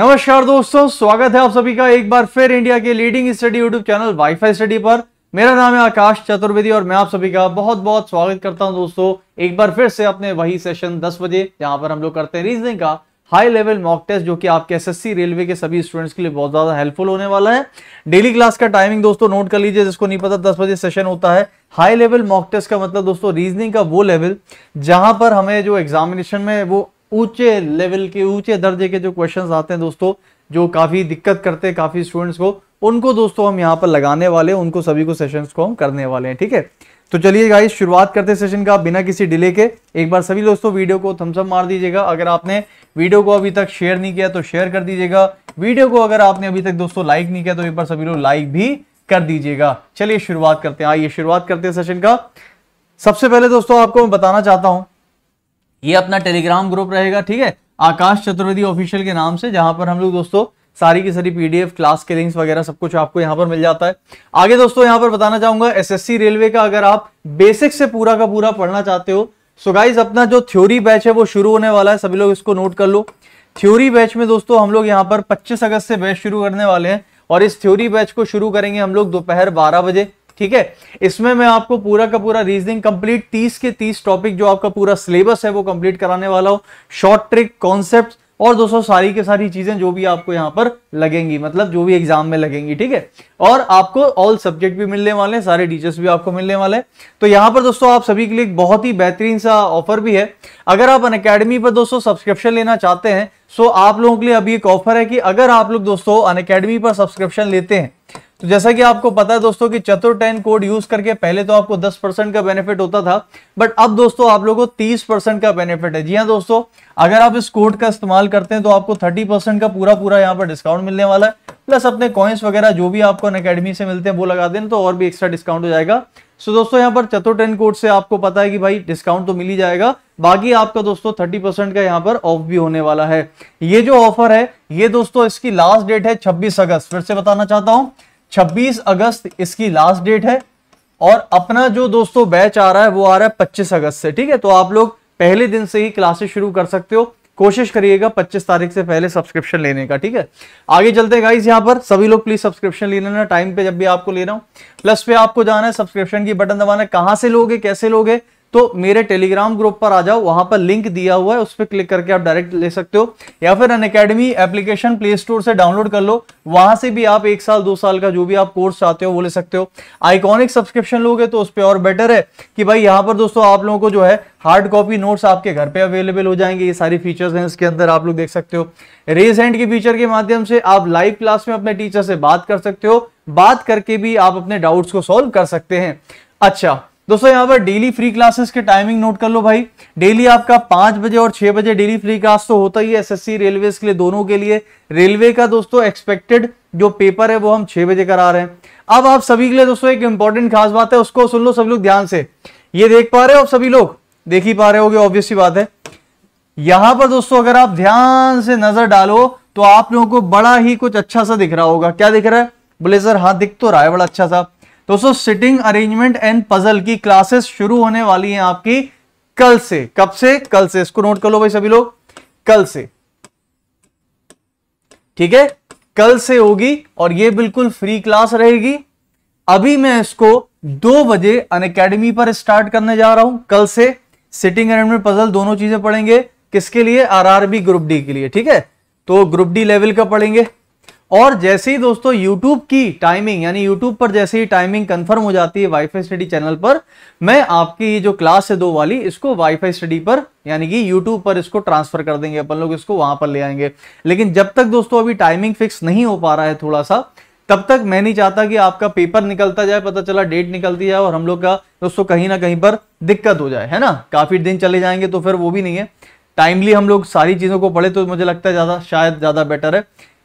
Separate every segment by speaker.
Speaker 1: नमस्कार दोस्तों स्वागत है आप सभी का एक बार फिर इंडिया के leading study YouTube channel WiFi study पर मेरा नाम है आकाश चतुर्वेदी और मैं आप सभी का बहुत बहुत स्वागत करता हूं दोस्तों एक बार फिर से अपने वही सेशन 10 बजे जहां पर हम लोग करते हैं रीजनिंग का हाई लेवल मॉक टेस्ट जो कि आपके एस रेलवे के सभी स्टूडेंट्स के लिए बहुत ज्यादा हेल्पफुल होने वाला है डेली क्लास का टाइमिंग दोस्तों नोट कर लीजिए जिसको नहीं पता दस बजे सेशन होता है हाई लेवल मॉक टेस्ट का मतलब दोस्तों रीजनिंग का वो लेवल जहां पर हमें जो एग्जामिनेशन में वो ऊंचे लेवल के ऊंचे दर्जे के जो क्वेश्चन आते हैं दोस्तों जो काफ़ी दिक्कत करते हैं काफ़ी स्टूडेंट्स को उनको दोस्तों हम यहाँ पर लगाने वाले हैं उनको सभी को सेशन को हम करने वाले हैं ठीक है तो चलिए गाइस शुरुआत करते हैं सेशन का बिना किसी डिले के एक बार सभी दोस्तों वीडियो को थम्सअप मार दीजिएगा अगर आपने वीडियो को अभी तक शेयर नहीं किया तो शेयर कर दीजिएगा वीडियो को अगर आपने अभी तक दोस्तों लाइक नहीं किया तो एक बार सभी लोग लाइक भी कर दीजिएगा चलिए शुरुआत करते हैं आइए शुरुआत करते हैं सेशन का सबसे पहले दोस्तों आपको मैं बताना चाहता हूं ये अपना टेलीग्राम ग्रुप रहेगा ठीक है आकाश चतुर्वेदी ऑफिशियल के नाम से जहां पर हम लोग दोस्तों सारी की सारी पीडीएफ क्लास के लिंक्स वगैरह सब कुछ आपको यहाँ पर मिल जाता है आगे दोस्तों यहाँ पर बताना चाहूंगा एसएससी रेलवे का अगर आप बेसिक से पूरा का पूरा पढ़ना चाहते हो सो गाइज अपना जो थ्योरी बैच है वो शुरू होने वाला है सभी लोग इसको नोट कर लो थ्योरी बैच में दोस्तों हम लोग यहाँ पर पच्चीस अगस्त से बैच शुरू करने वाले हैं और इस थ्योरी बैच को शुरू करेंगे हम लोग दोपहर बारह बजे ठीक है इसमें मैं आपको पूरा का पूरा रीजनिंग कंप्लीट तीस के तीस टॉपिक जो आपका पूरा सिलेबस है वो कंप्लीट कराने वाला हूं शॉर्ट ट्रिक कॉन्सेप्ट और दोस्तों सारी के सारी चीजें जो भी आपको यहां पर लगेंगी मतलब जो भी एग्जाम में लगेंगी ठीक है और आपको ऑल सब्जेक्ट भी मिलने वाले हैं सारे टीचर्स भी आपको मिलने वाले हैं तो यहाँ पर दोस्तों आप सभी के लिए एक बहुत ही बेहतरीन सा ऑफर भी है अगर आप अन पर दोस्तों सब्सक्रिप्शन लेना चाहते हैं सो आप लोगों के लिए अभी एक ऑफर है कि अगर आप लोग दोस्तों अन पर सब्सक्रिप्शन लेते हैं तो जैसा कि आपको पता है दोस्तों कि टेन कोड यूज करके पहले तो आपको 10 परसेंट का बेनिफिट होता था बट अब दोस्तों आप लोगों को 30 परसेंट का बेनिफिट है जी हाँ दोस्तों अगर आप इस कोड का इस्तेमाल करते हैं तो आपको 30 परसेंट का पूरा पूरा यहाँ पर डिस्काउंट मिलने वाला है प्लस अपने कॉइन्स वगैरह जो भी आपको अकेडमी से मिलते हैं वो लगा दें तो और भी एक्स्ट्रा डिस्काउंट हो जाएगा सो दोस्तों यहाँ पर टेन कोड से आपको पता है कि भाई डिस्काउंट तो मिल ही जाएगा बाकी आपका दोस्तों थर्टी परसेंट का यहाँ पर ऑफ भी होने वाला है ये जो ऑफर है ये दोस्तों इसकी लास्ट डेट है छब्बीस अगस्त फिर से बताना चाहता हूँ 26 अगस्त इसकी लास्ट डेट है और अपना जो दोस्तों बैच आ रहा है वो आ रहा है 25 अगस्त से ठीक है तो आप लोग पहले दिन से ही क्लासेस शुरू कर सकते हो कोशिश करिएगा 25 तारीख से पहले सब्सक्रिप्शन लेने का ठीक है आगे चलते हैं गाइस यहां पर सभी लोग प्लीज सब्सक्रिप्शन ले लेना टाइम पे जब भी आपको ले रहा हूं प्लस पे आपको जाना है सब्सक्रिप्शन की बटन दबाना है कहां से लोगे कैसे लोगे तो मेरे टेलीग्राम ग्रुप पर आ जाओ वहां पर लिंक दिया हुआ है उस पर क्लिक करके आप डायरेक्ट ले सकते हो या फिर Unacademy application play store से डाउनलोड कर लो वहां से भी आप एक साल दो साल का जो भी आप कोर्स चाहते हो वो ले सकते हो आइकॉनिक सब्सक्रिप्शन लोगे तो उस पर और बेटर है कि भाई यहां पर दोस्तों आप लोगों को जो है हार्ड कॉपी नोट्स आपके घर पे अवेलेबल हो जाएंगे ये सारी फीचर्स हैं इसके अंदर आप लोग देख सकते हो रेज हैंड के फीचर के माध्यम से आप लाइव क्लास में अपने टीचर से बात कर सकते हो बात करके भी आप अपने डाउट्स को सॉल्व कर सकते हैं अच्छा दोस्तों यहाँ पर डेली फ्री क्लासेस के टाइमिंग नोट कर लो भाई डेली आपका पांच बजे और छह बजे डेली फ्री क्लास तो होता ही है एसएससी रेलवे के लिए दोनों के लिए रेलवे का दोस्तों एक्सपेक्टेड जो पेपर है वो हम छह बजे करा रहे हैं अब आप सभी के लिए दोस्तों एक इंपॉर्टेंट खास बात है उसको सुन लो सभी लोग ध्यान से ये देख पा रहे हो आप सभी लोग देख ही पा रहे हो ऑब्वियसली बात है यहां पर दोस्तों अगर आप ध्यान से नजर डालो तो आप लोगों को बड़ा ही कुछ अच्छा सा दिख रहा होगा क्या दिख रहा है बोले सर हाँ दिख तो रहा है बड़ा अच्छा सा दोस्तों सिटिंग अरेंजमेंट एंड पजल की क्लासेस शुरू होने वाली है आपकी कल से कब से कल से इसको नोट कर लो भाई सभी लोग कल से ठीक है कल से होगी और ये बिल्कुल फ्री क्लास रहेगी अभी मैं इसको दो बजे अन अकेडमी पर स्टार्ट करने जा रहा हूं कल से सिटिंग अरेंजमेंट पजल दोनों चीजें पढ़ेंगे किसके लिए आरआरबी ग्रुप डी के लिए ठीक है तो ग्रुप डी लेवल का पढ़ेंगे और जैसे ही दोस्तों YouTube की टाइमिंग यानी YouTube पर जैसे ही टाइमिंग कंफर्म हो जाती है वाईफाई स्टडी चैनल पर मैं आपकी ये जो क्लास है दो वाली इसको वाईफाई स्टडी पर यानी कि YouTube पर इसको ट्रांसफर कर देंगे अपन लोग इसको वहां पर ले आएंगे लेकिन जब तक दोस्तों अभी टाइमिंग फिक्स नहीं हो पा रहा है थोड़ा सा तब तक मैं नहीं चाहता कि आपका पेपर निकलता जाए पता चला डेट निकलती जाए और हम लोग का दोस्तों कहीं ना कहीं पर दिक्कत हो जाए है ना काफी दिन चले जाएंगे तो फिर वो भी नहीं है टाइमली हम लोग सारी चीज़ों को पढ़े तो मुझे लगता है ज़्यादा शायद ज़्यादा बेटर है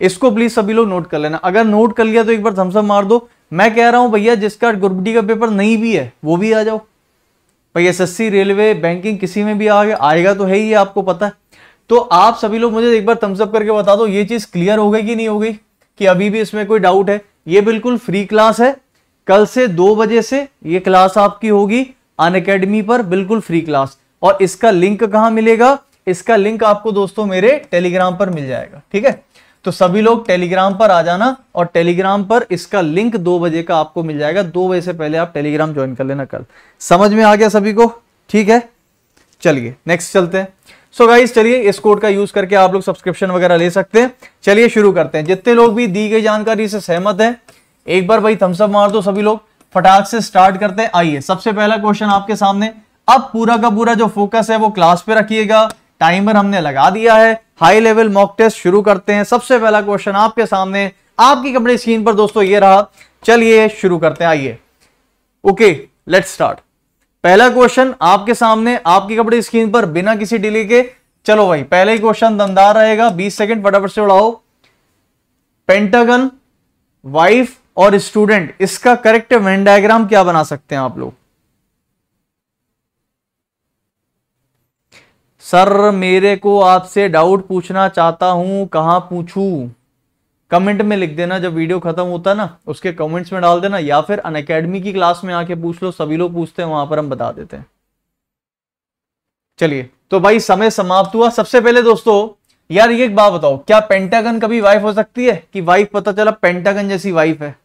Speaker 1: इसको प्लीज़ सभी लोग नोट कर लेना अगर नोट कर लिया तो एक बार धमसम मार दो मैं कह रहा हूँ भैया जिसका ग्रुप डी का पेपर नहीं भी है वो भी आ जाओ भाई एस रेलवे बैंकिंग किसी में भी आ आएगा तो है ही आपको पता है तो आप सभी लोग मुझे एक बार थम्सअप करके बता दो ये चीज़ क्लियर हो गई कि नहीं हो गई कि अभी भी इसमें कोई डाउट है ये बिल्कुल फ्री क्लास है कल से दो बजे से ये क्लास आपकी होगी अन अकेडमी पर बिल्कुल फ्री क्लास और इसका लिंक कहाँ मिलेगा इसका लिंक आपको दोस्तों मेरे टेलीग्राम पर मिल जाएगा ठीक है तो सभी लोग टेलीग्राम पर आ जाना और टेलीग्राम पर इसका लिंक दो बजे का आपको मिल जाएगा दो बजे से पहले आप टेलीग्राम ज्वाइन कर लेना कल समझ में आ गया सभी को ठीक है चलिए नेक्स्ट चलते हैं सो गाइस चलिए इस कोड का यूज करके आप लोग सब्सक्रिप्शन वगैरह ले सकते हैं चलिए शुरू करते हैं जितने लोग भी दी गई जानकारी से सहमत है एक बार भाई थम्सअप मार दो सभी लोग फटाक से स्टार्ट करते हैं आइए सबसे पहला क्वेश्चन आपके सामने अब पूरा का पूरा जो फोकस है वो क्लास पे रखिएगा टाइमर हमने लगा दिया है हाई लेवल मॉक टेस्ट शुरू करते हैं सबसे पहला क्वेश्चन आपके सामने आपकी कंपनी स्क्रीन पर दोस्तों ये रहा चलिए शुरू करते हैं आइए ओके लेट स्टार्ट पहला क्वेश्चन आपके सामने आपकी कंपनी स्क्रीन पर बिना किसी डिले के चलो भाई पहले ही क्वेश्चन दमदार रहेगा 20 सेकंड फटाफट से उड़ाओ पेंटागन वाइफ और स्टूडेंट इसका करेक्ट वेन डायग्राम क्या बना सकते हैं आप लोग सर मेरे को आपसे डाउट पूछना चाहता हूँ कहाँ पूछू कमेंट में लिख देना जब वीडियो खत्म होता है ना उसके कमेंट्स में डाल देना या फिर अन की क्लास में आके पूछ लो सभी लोग पूछते हैं वहां पर हम बता देते हैं चलिए तो भाई समय समाप्त हुआ सबसे पहले दोस्तों यार ये एक बात बताओ क्या पेंटागन कभी वाइफ हो सकती है कि वाइफ पता चला पेंटागन जैसी वाइफ है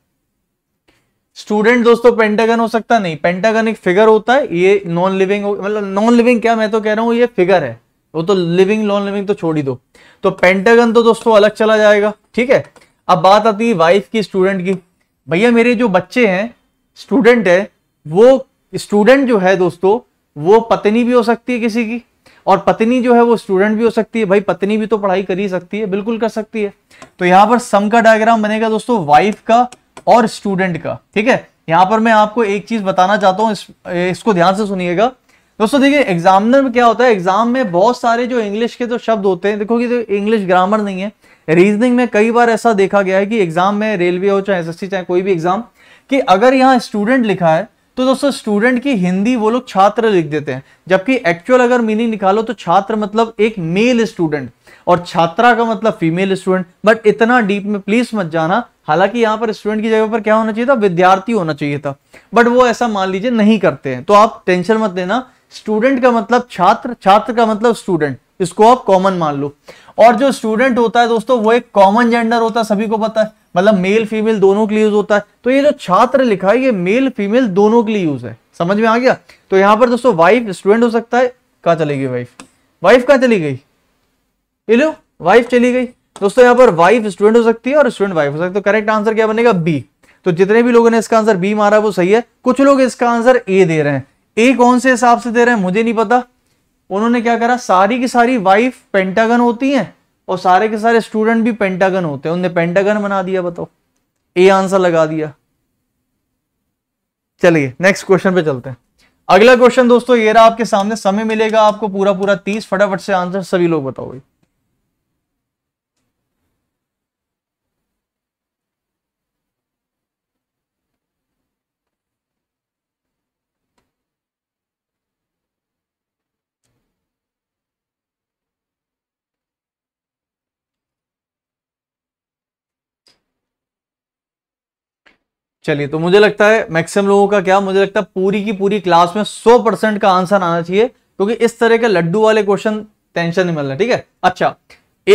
Speaker 1: स्टूडेंट दोस्तों पेंटागन हो सकता नहीं पेंटागन एक फिगर होता है ये नॉन लिविंग मतलब नॉन लिविंग क्या मैं तो कह रहा हूँ ये फिगर है वो तो लिविंग नॉन लिविंग तो छोड़ ही दो तो पेंटागन तो दोस्तों अलग चला जाएगा ठीक है अब बात आती है वाइफ की स्टूडेंट की भैया मेरे जो बच्चे हैं स्टूडेंट है वो स्टूडेंट जो है दोस्तों वो पत्नी भी हो सकती है किसी की और पत्नी जो है वो स्टूडेंट भी हो सकती है भाई पत्नी भी तो पढ़ाई कर ही सकती है बिल्कुल कर सकती है तो यहां पर सम का डायग्राम बनेगा दोस्तों वाइफ का और स्टूडेंट का ठीक है यहां पर मैं आपको एक चीज बताना चाहता हूं इस, इसको ध्यान से सुनिएगा दोस्तों देखिए एग्जामिनर में क्या होता है एग्जाम में बहुत सारे जो इंग्लिश के जो शब्द होते हैं देखो कि तो इंग्लिश ग्रामर नहीं है रीजनिंग में कई बार ऐसा देखा गया है कि एग्जाम में रेलवे हो चाहे एस चाहे कोई भी एग्जाम कि अगर यहाँ स्टूडेंट लिखा है तो दोस्तों स्टूडेंट की हिंदी वो लोग छात्र लिख देते हैं जबकि एक्चुअल अगर मीनिंग निकालो तो छात्र मतलब एक मेल स्टूडेंट और छात्रा का मतलब फीमेल स्टूडेंट बट इतना डीप में प्लीज मत जाना हालांकि यहाँ पर स्टूडेंट की जगह पर क्या होना चाहिए था विद्यार्थी होना चाहिए था बट वो ऐसा मान लीजिए नहीं करते हैं तो आप टेंशन मत लेना स्टूडेंट का मतलब छात्र छात्र का मतलब स्टूडेंट इसको आप कॉमन मान लो और जो स्टूडेंट होता है दोस्तों वो एक कॉमन जेंडर होता है सभी को पता है मतलब मेल फीमेल दोनों के लिए यूज होता है तो ये जो छात्र लिखा है ये मेल फीमेल दोनों के लिए यूज है समझ में आ गया तो यहां पर दोस्तों वाइफ स्टूडेंट हो सकता है कहा चलेगी वाइफ वाइफ कहा चली गई ले लो वाइफ चली गई दोस्तों यहाँ पर वाइफ स्टूडेंट हो सकती है और स्टूडेंट वाइफ हो सकती है तो करेक्ट आंसर क्या बनेगा बी तो जितने भी लोगों ने इसका आंसर बी मारा वो सही है कुछ लोग इसका आंसर ए दे रहे हैं ए कौन से हिसाब से दे रहे हैं मुझे नहीं पता उन्होंने क्या करा सारी की सारी वाइफ पेंटागन होती है और सारे के सारे स्टूडेंट भी पेंटागन होते हैं उनने पेंटागन बना दिया बताओ ए आंसर लगा दिया चलिए नेक्स्ट क्वेश्चन पे चलते हैं अगला क्वेश्चन दोस्तों ये रहा आपके सामने समय मिलेगा आपको पूरा पूरा तीस फटाफट से आंसर सभी लोग बताओगे चलिए तो मुझे लगता है मैक्सिमम लोगों का क्या मुझे लगता है पूरी की पूरी क्लास में 100 परसेंट का आंसर आना चाहिए क्योंकि तो इस तरह के लड्डू वाले क्वेश्चन टेंशन नहीं मिलना ठीक है अच्छा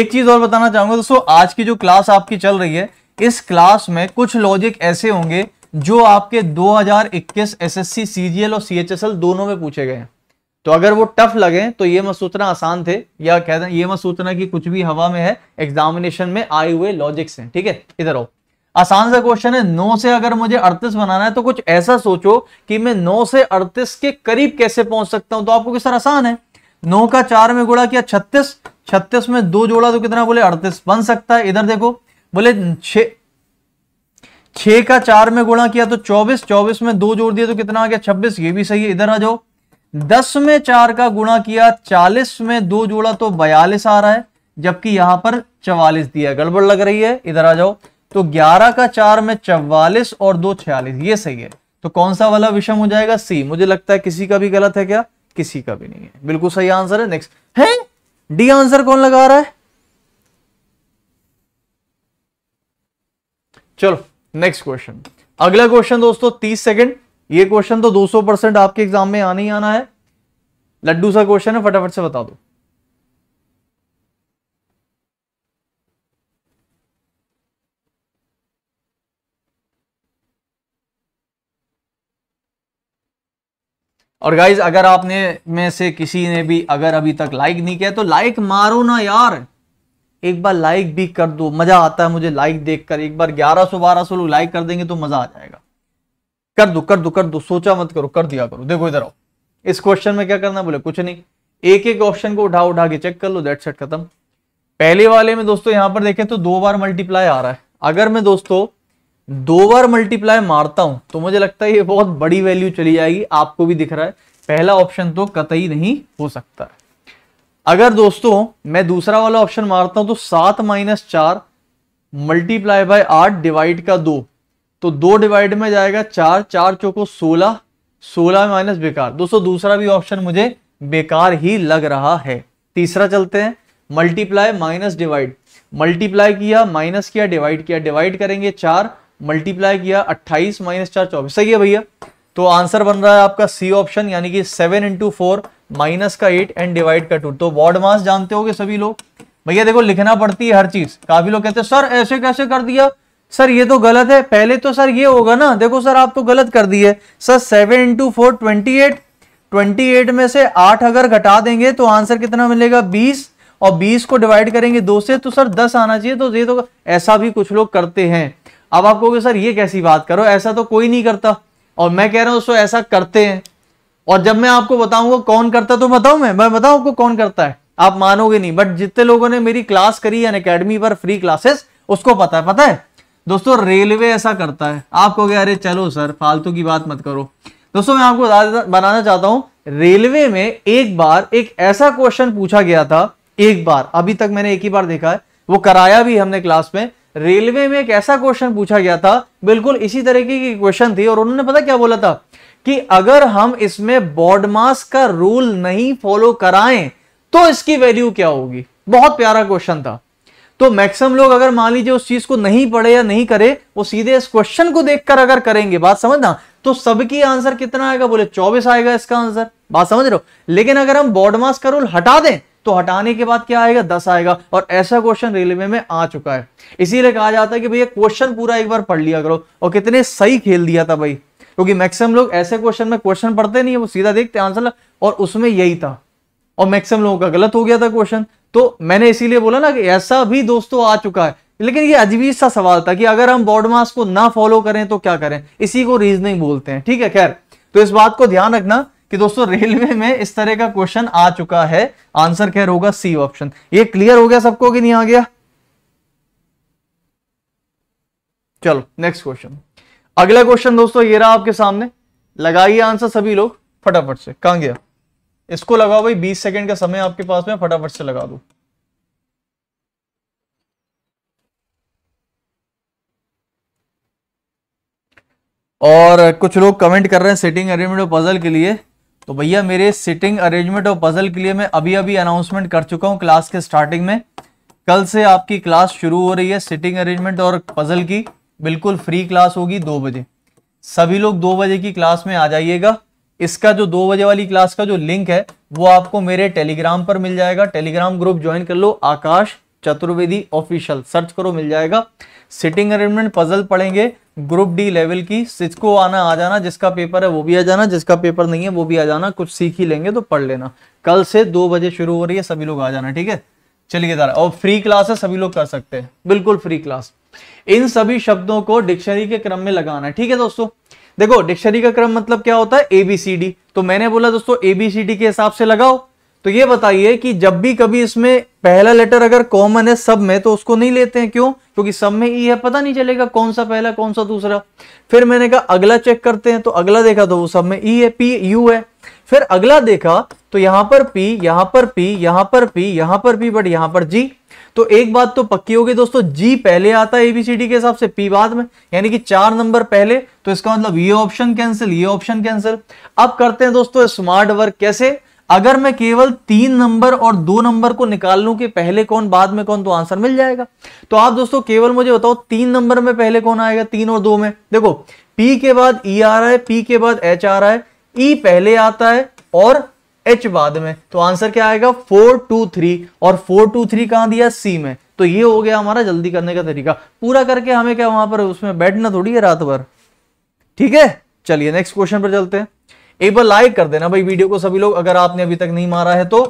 Speaker 1: एक चीज और बताना चाहूंगा दोस्तों आज की जो क्लास आपकी चल रही है इस क्लास में कुछ लॉजिक ऐसे होंगे जो आपके 2021 हजार सीजीएल और सीएचएसएल दोनों में पूछे गए हैं तो अगर वो टफ लगे तो ये मत सोचना आसान थे या कहते हैं ये मत सोचना कि कुछ भी हवा में है एग्जामिनेशन में आए हुए लॉजिक्स हैं ठीक है इधर आओ आसान सा क्वेश्चन है नौ से अगर मुझे अड़तीस बनाना है तो कुछ ऐसा सोचो कि मैं नौ से अड़तीस के करीब कैसे पहुंच सकता हूं तो आपको किस तरह आसान है नौ का चार में गुड़ा किया छत्तीस छत्तीस में दो जोड़ा तो कितना बोले अड़तीस बन सकता है इधर देखो बोले छ छह का चार में गुणा किया तो चौबीस चौबीस में दो जोड़ दिया तो कितना आ गया छब्बीस ये भी सही है इधर आ जाओ दस में चार का गुणा किया चालीस में दो जोड़ा तो बयालीस आ रहा है जबकि यहां पर चवालीस दिया गड़बड़ लग रही है इधर आ जाओ तो 11 का चार में चवालीस और दो छियालीस ये सही है तो कौन सा वाला विषम हो जाएगा सी मुझे लगता है किसी का भी गलत है क्या किसी का भी नहीं है बिल्कुल सही आंसर है नेक्स्ट है डी आंसर कौन लगा रहा है चलो नेक्स्ट क्वेश्चन अगला क्वेश्चन दोस्तों 30 सेकंड ये क्वेश्चन तो 200 परसेंट आपके एग्जाम में आने ही आना है लड्डू सा क्वेश्चन है फटाफट से बता दो और गाइज अगर आपने में से किसी ने भी अगर अभी तक लाइक नहीं किया तो लाइक मारो ना यार एक बार लाइक भी कर दो मजा आता है मुझे लाइक देखकर एक बार 1100 1200 लोग लाइक कर देंगे तो मजा आ जाएगा कर दो कर दो कर दो सोचा मत करो कर दिया करो देखो इधर आओ इस क्वेश्चन में क्या करना बोले कुछ नहीं एक एक ऑप्शन को उठा उठा के चेक कर लो दैट सेट खत्म पहले वाले में दोस्तों यहां पर देखें तो दो बार मल्टीप्लाई आ रहा है अगर मैं दोस्तों दो बार मल्टीप्लाई मारता हूं तो मुझे लगता है ये बहुत बड़ी वैल्यू चली जाएगी आपको भी दिख रहा है पहला ऑप्शन तो कतई नहीं हो सकता अगर दोस्तों मैं दूसरा वाला ऑप्शन मारता हूं तो सात माइनस चार मल्टीप्लाई बाय आठ डिवाइड का दो तो दो डिवाइड में जाएगा चार चार चौको सोलह सोलह माइनस बेकार दोस्तों दूसरा भी ऑप्शन मुझे बेकार ही लग रहा है तीसरा चलते हैं मल्टीप्लाई माइनस डिवाइड मल्टीप्लाई किया माइनस किया डिवाइड किया डिवाइड करेंगे चार मल्टीप्लाई किया अट्ठाईस माइनस चार चौबीस सही है भैया तो आंसर बन रहा है आपका सी ऑप्शन यानी कि सेवन इंटू फोर माइनस का एट एंड डिवाइड का टू तो वॉर्ड मास जानते होगे सभी लोग भैया देखो लिखना पड़ती है हर चीज काफी लोग कहते हैं सर ऐसे कैसे कर दिया सर ये तो गलत है पहले तो सर ये होगा ना देखो सर आप तो गलत कर दिए sir seven into four twenty eight twenty eight में से आठ अगर घटा देंगे तो आंसर कितना मिलेगा बीस और बीस को डिवाइड करेंगे दो से तो सर दस आना चाहिए तो ये तो ऐसा भी कुछ लोग करते हैं अब आप कहोगे सर ये कैसी बात करो ऐसा तो कोई नहीं करता और मैं कह रहा हूं सो ऐसा करते हैं और जब मैं आपको बताऊंगा कौन करता तो बताऊं मैं मैं बताऊ आपको कौन करता है आप मानोगे नहीं बट जितने लोगों ने मेरी क्लास करी है अकेडमी पर फ्री क्लासेस उसको पता है पता है दोस्तों रेलवे ऐसा करता है आप कहोगे अरे चलो सर फालतू की बात मत करो दोस्तों मैं आपको बनाना चाहता हूं रेलवे में एक बार एक ऐसा क्वेश्चन पूछा गया था एक बार अभी तक मैंने एक ही बार देखा है वो कराया भी हमने क्लास में रेलवे में एक ऐसा क्वेश्चन पूछा गया था बिल्कुल इसी तरीके की क्वेश्चन थी और उन्होंने पता क्या बोला था कि अगर हम इसमें बॉडमास का रूल नहीं फॉलो कराएं तो इसकी वैल्यू क्या होगी बहुत प्यारा क्वेश्चन था तो मैक्सिमम लोग अगर मान लीजिए उस चीज को नहीं पढ़े या नहीं करे वो सीधे इस क्वेश्चन को देखकर अगर करेंगे बात समझना तो सबकी आंसर कितना आएगा बोले चौबीस आएगा इसका आंसर बात समझ रहे हो लेकिन अगर हम बॉडमास का रूल हटा दें तो हटाने के बाद क्या आएगा दस आएगा और ऐसा क्वेश्चन रेलवे में आ चुका है इसीलिए कहा जाता है कि भैया क्वेश्चन पूरा एक बार पढ़ लिया करो और कितने सही खेल दिया था भाई क्योंकि मैक्सिमम लोग ऐसे क्वेश्चन में क्वेश्चन पढ़ते नहीं है वो सीधा देखते आंसर और उसमें यही था और मैक्सिमम लोगों का गलत हो गया था क्वेश्चन तो मैंने इसीलिए बोला ना कि ऐसा भी दोस्तों आ चुका है लेकिन ये अजीब सा सवाल था कि अगर हम बॉर्ड मास को ना फॉलो करें तो क्या करें इसी को रीजनिंग बोलते हैं ठीक है खैर तो इस बात को ध्यान रखना कि दोस्तों रेलवे में इस तरह का क्वेश्चन आ चुका है आंसर कह होगा सी ऑप्शन ये क्लियर हो गया सबको कि नहीं आ गया चलो नेक्स्ट क्वेश्चन अगला क्वेश्चन दोस्तों ये रहा आपके सामने लगाइए आंसर सभी लोग फटाफट से कहा गया इसको लगाओ भाई बीस सेकंड का समय आपके पास में फटाफट से लगा दो और कुछ लोग कमेंट कर रहे हैं सेटिंग अरेंजमेंट और पजल के लिए तो भैया मेरे सिटिंग अरेंजमेंट और पजल के लिए मैं अभी अभी अनाउंसमेंट कर चुका हूँ क्लास के स्टार्टिंग में कल से आपकी क्लास शुरू हो रही है सिटिंग अरेंजमेंट और पजल की बिल्कुल फ्री क्लास होगी दो बजे सभी लोग दो बजे की क्लास में आ जाइएगा इसका जो दो बजे वाली क्लास का जो लिंक है वो आपको मेरे टेलीग्राम पर मिल जाएगा टेलीग्राम ग्रुप ज्वाइन कर लो आकाश चतुर्वेदी ऑफिशियल सर्च करो मिल जाएगा सिटिंग अरेंजमेंट पजल पढ़ेंगे ग्रुप डी लेवल की जिसको आना आ जाना जिसका पेपर है वो भी आ जाना जिसका पेपर नहीं है वो भी आ जाना कुछ सीख ही लेंगे तो पढ़ लेना कल से दो बजे शुरू हो रही है सभी लोग आ जाना ठीक है चलिए जरा और फ्री क्लास है सभी लोग कर सकते हैं बिल्कुल फ्री क्लास इन सभी शब्दों को डिक्शनरी के क्रम में लगाना ठीक है दोस्तों देखो डिक्शनरी का क्रम मतलब क्या होता है एबीसीडी तो मैंने बोला दोस्तों एबीसीडी के हिसाब से लगाओ तो ये बताइए कि जब भी कभी इसमें पहला लेटर अगर कॉमन है सब में तो उसको नहीं लेते हैं क्यों क्योंकि सब में ई e है पता नहीं चलेगा कौन सा पहला कौन सा दूसरा फिर मैंने कहा अगला चेक करते हैं तो अगला देखा तो वो सब में ई e है पी यू है फिर अगला देखा तो यहां पर पी यहां पर पी यहां पर पी यहां पर पी बट यहां पर जी तो एक बात तो पक्की होगी दोस्तों जी पहले आता है एबीसीडी के हिसाब से पी बाद में यानी कि चार नंबर पहले तो इसका मतलब ये ऑप्शन कैंसिल ये ऑप्शन कैंसिल अब करते हैं दोस्तों स्मार्ट वर्क कैसे अगर मैं केवल तीन नंबर और दो नंबर को निकाल लूं कि पहले कौन बाद में कौन तो आंसर मिल जाएगा तो आप दोस्तों केवल मुझे बताओ तीन नंबर में पहले कौन आएगा तीन और दो में देखो पी के बाद ई e आ रहा है पी के बाद एच आ रहा है ई e पहले आता है और एच बाद में तो आंसर क्या आएगा फोर टू थ्री और फोर टू थ्री कहां दिया सी में तो ये हो गया हमारा जल्दी करने का तरीका पूरा करके हमें क्या वहां पर उसमें बैठना थोड़ी है रात भर ठीक है चलिए नेक्स्ट क्वेश्चन पर चलते हैं एक बार लाइक कर देना भाई वीडियो को सभी लोग अगर आपने अभी तक नहीं मारा है तो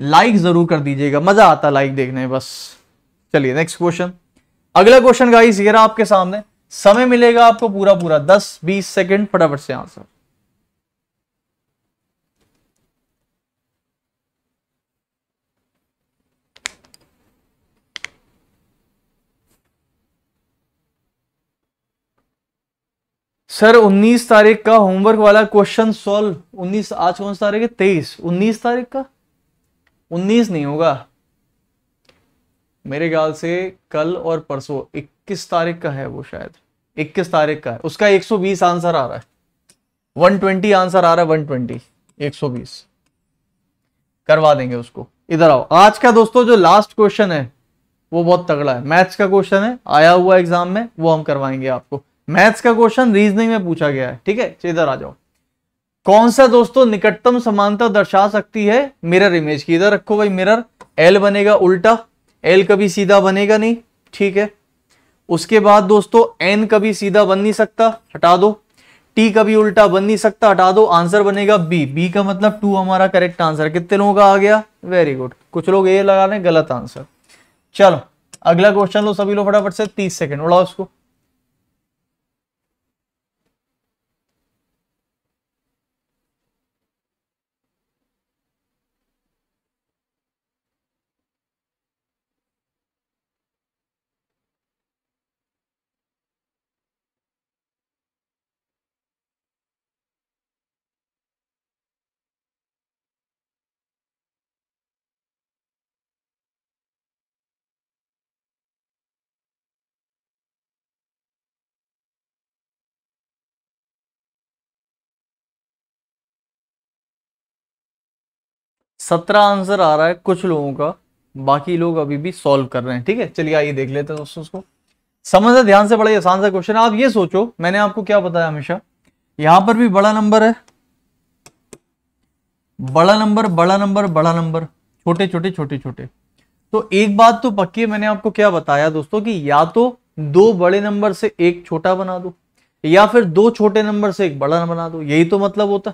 Speaker 1: लाइक जरूर कर दीजिएगा मजा आता लाइक देखने में बस चलिए नेक्स्ट क्वेश्चन अगला क्वेश्चन गाइस ये रहा आपके सामने समय मिलेगा आपको पूरा पूरा दस बीस सेकेंड फटाफट से आंसर सर 19 तारीख का होमवर्क वाला क्वेश्चन सॉल्व 19 आज कौन सा तारीख है तेईस उन्नीस तारीख का 19 नहीं होगा मेरे ख्याल से कल और परसों 21 तारीख का है वो शायद 21 तारीख का है उसका 120 आंसर आ रहा है 120 आंसर आ रहा है 120 120 करवा देंगे उसको इधर आओ आज का दोस्तों जो लास्ट क्वेश्चन है वो बहुत तगड़ा है मैथ्स का क्वेश्चन है आया हुआ एग्जाम में वो हम करवाएंगे आपको मैथ्स का क्वेश्चन रीजनिंग में पूछा गया है ठीक है इधर आ जाओ कौन सा दोस्तों निकटतम समानता दर्शा सकती है मिरर इमेज की इधर रखो भाई मिरर एल बनेगा उल्टा एल कभी सीधा बनेगा नहीं ठीक है उसके बाद दोस्तों एन कभी सीधा बन नहीं सकता हटा दो टी कभी उल्टा बन नहीं सकता हटा दो आंसर बनेगा बी बी का मतलब टू हमारा करेक्ट आंसर कितने लोगों का आ गया वेरी गुड कुछ लोग ए लगा रहे गलत आंसर चलो अगला क्वेश्चन लो सभी लोग फटाफट से तीस सेकेंड उड़ाओ उसको सत्रह आंसर आ रहा है कुछ लोगों का बाकी लोग अभी भी सॉल्व कर रहे हैं ठीक है चलिए आइए देख लेते हैं दोस्तों उसको समझना ध्यान से बड़ा आसान सा क्वेश्चन आप ये सोचो मैंने आपको क्या बताया हमेशा यहां पर भी बड़ा नंबर है बड़ा नंबर बड़ा नंबर बड़ा नंबर छोटे छोटे छोटे छोटे तो एक बात तो पक्की है मैंने आपको क्या बताया दोस्तों कि या तो दो बड़े नंबर से एक छोटा बना दो या फिर दो छोटे नंबर से एक बड़ा बना दो यही तो मतलब होता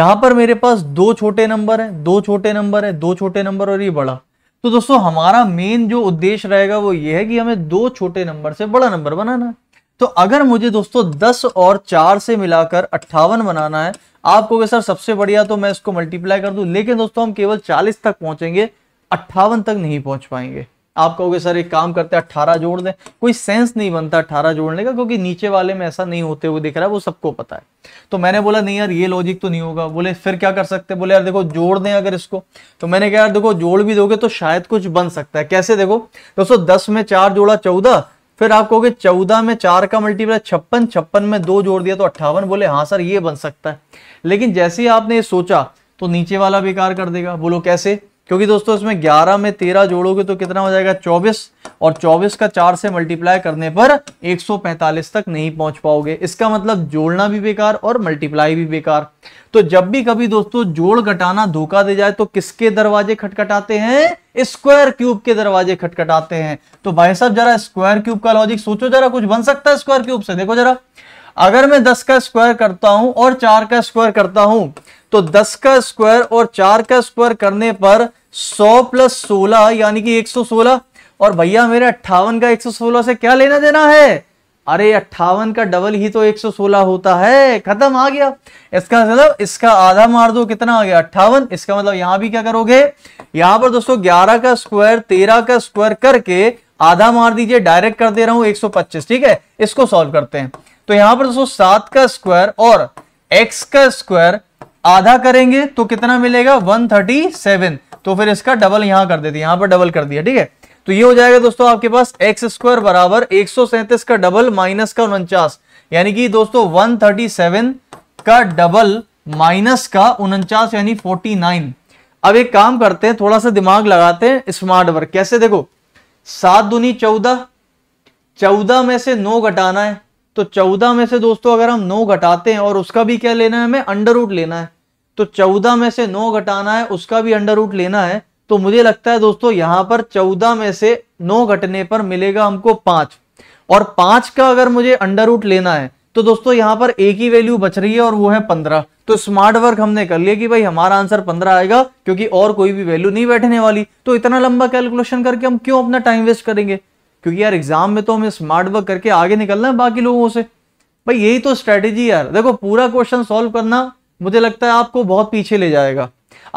Speaker 1: है पर मेरे पास दो छोटे नंबर है दो छोटे नंबर है दो छोटे नंबर और ये बड़ा तो दोस्तों हमारा मेन जो उद्देश्य रहेगा वो ये है कि हमें दो छोटे नंबर से बड़ा नंबर बनाना है तो अगर मुझे दोस्तों दस और चार से मिलाकर अट्ठावन बनाना है आपको सर सबसे बढ़िया तो मैं इसको मल्टीप्लाई कर दूं लेकिन दोस्तों हम केवल चालीस तक पहुंचेंगे अट्ठावन तक नहीं पहुंच पाएंगे आप कहोगे सर एक काम करते हैं अट्ठारह जोड़ दें कोई सेंस नहीं बनता अट्ठारह जोड़ने का क्योंकि नीचे वाले में ऐसा नहीं होते हुए दिख रहा है वो सबको पता है तो मैंने बोला नहीं यार ये लॉजिक तो नहीं होगा बोले फिर क्या कर सकते बोले यार देखो जोड़ दें अगर इसको तो मैंने कहा यार देखो जोड़ भी दोगे तो शायद कुछ बन सकता है कैसे देखो दोस्तों दस में चार जोड़ा चौदह फिर आप कहोगे चौदह में चार का मल्टीप्लाई छप्पन छप्पन में दो जोड़ दिया तो अट्ठावन बोले हाँ सर ये बन सकता है लेकिन जैसे ही आपने ये सोचा तो नीचे वाला बेकार कर देगा बोलो कैसे क्योंकि दोस्तों इसमें 11 में 13 जोड़ोगे तो कितना हो जाएगा 24 और 24 का 4 से मल्टीप्लाई करने पर 145 तक नहीं पहुंच पाओगे इसका मतलब जोड़ना भी बेकार और मल्टीप्लाई भी बेकार तो जब भी कभी दोस्तों जोड़ घटाना धोखा दे जाए तो किसके दरवाजे खटखटाते हैं स्क्वायर क्यूब के दरवाजे खटखटाते हैं तो भाई साहब जरा स्क्वायर क्यूब का लॉजिक सोचो जरा कुछ बन सकता है स्क्वायर क्यूब से देखो जरा अगर मैं दस का स्क्वायर करता हूं और चार का स्क्वायर करता हूं तो 10 का स्क्वायर और 4 का स्क्वायर करने पर सौ प्लस सोलह यानी कि एक सौ सोलह और भैया मेरे अट्ठावन का एक सौ सोलह से क्या लेना देना है अरे अट्ठावन का डबल ही तो 116 होता है खत्म आ गया इसका मतलब इसका आधा मार दो कितना आ गया अट्ठावन इसका मतलब यहां भी क्या करोगे यहां पर दोस्तों 11 का स्क्वायर 13 का स्क्वायर करके आधा मार दीजिए डायरेक्ट कर दे रहा हूं 125 ठीक है इसको सॉल्व करते हैं तो यहां पर दोस्तों सात का स्क्वायर और एक्स का स्क्वायर आधा करेंगे तो कितना मिलेगा 137 तो फिर इसका डबल यहां कर देते यहां पर डबल कर दिया ठीक है तो ये हो जाएगा दोस्तों आपके पास एक्स स्क्वायर बराबर एक का डबल माइनस का उनचास यानी कि दोस्तों 137 का डबल माइनस का उनचास यानी 49 अब एक काम करते हैं थोड़ा सा दिमाग लगाते हैं स्मार्ट वर्क कैसे देखो सात दुनी चौदह चौदह में से नौ घटाना है तो चौदह में से दोस्तों अगर हम नौ घटाते हैं और उसका भी क्या लेना है हमें अंडर रूट लेना है तो चौदह में से नौ घटाना है उसका भी अंडर रूट लेना है तो मुझे लगता है दोस्तों यहां पर चौदह में से नौ घटने पर मिलेगा हमको पांच और पांच का अगर मुझे अंडर रूट लेना है तो दोस्तों यहां पर एक ही वैल्यू बच रही है और वो है पंद्रह तो स्मार्ट वर्क हमने कर लिया कि भाई हमारा आंसर पंद्रह आएगा क्योंकि और कोई भी वैल्यू नहीं बैठने वाली तो इतना लंबा कैलकुलेशन करके हम क्यों अपना टाइम वेस्ट करेंगे क्योंकि यार एग्जाम में तो हमें स्मार्ट वर्क करके आगे निकलना है बाकी लोगों से भाई यही तो स्ट्रेटेजी यार देखो पूरा क्वेश्चन सॉल्व करना मुझे लगता है आपको बहुत पीछे ले जाएगा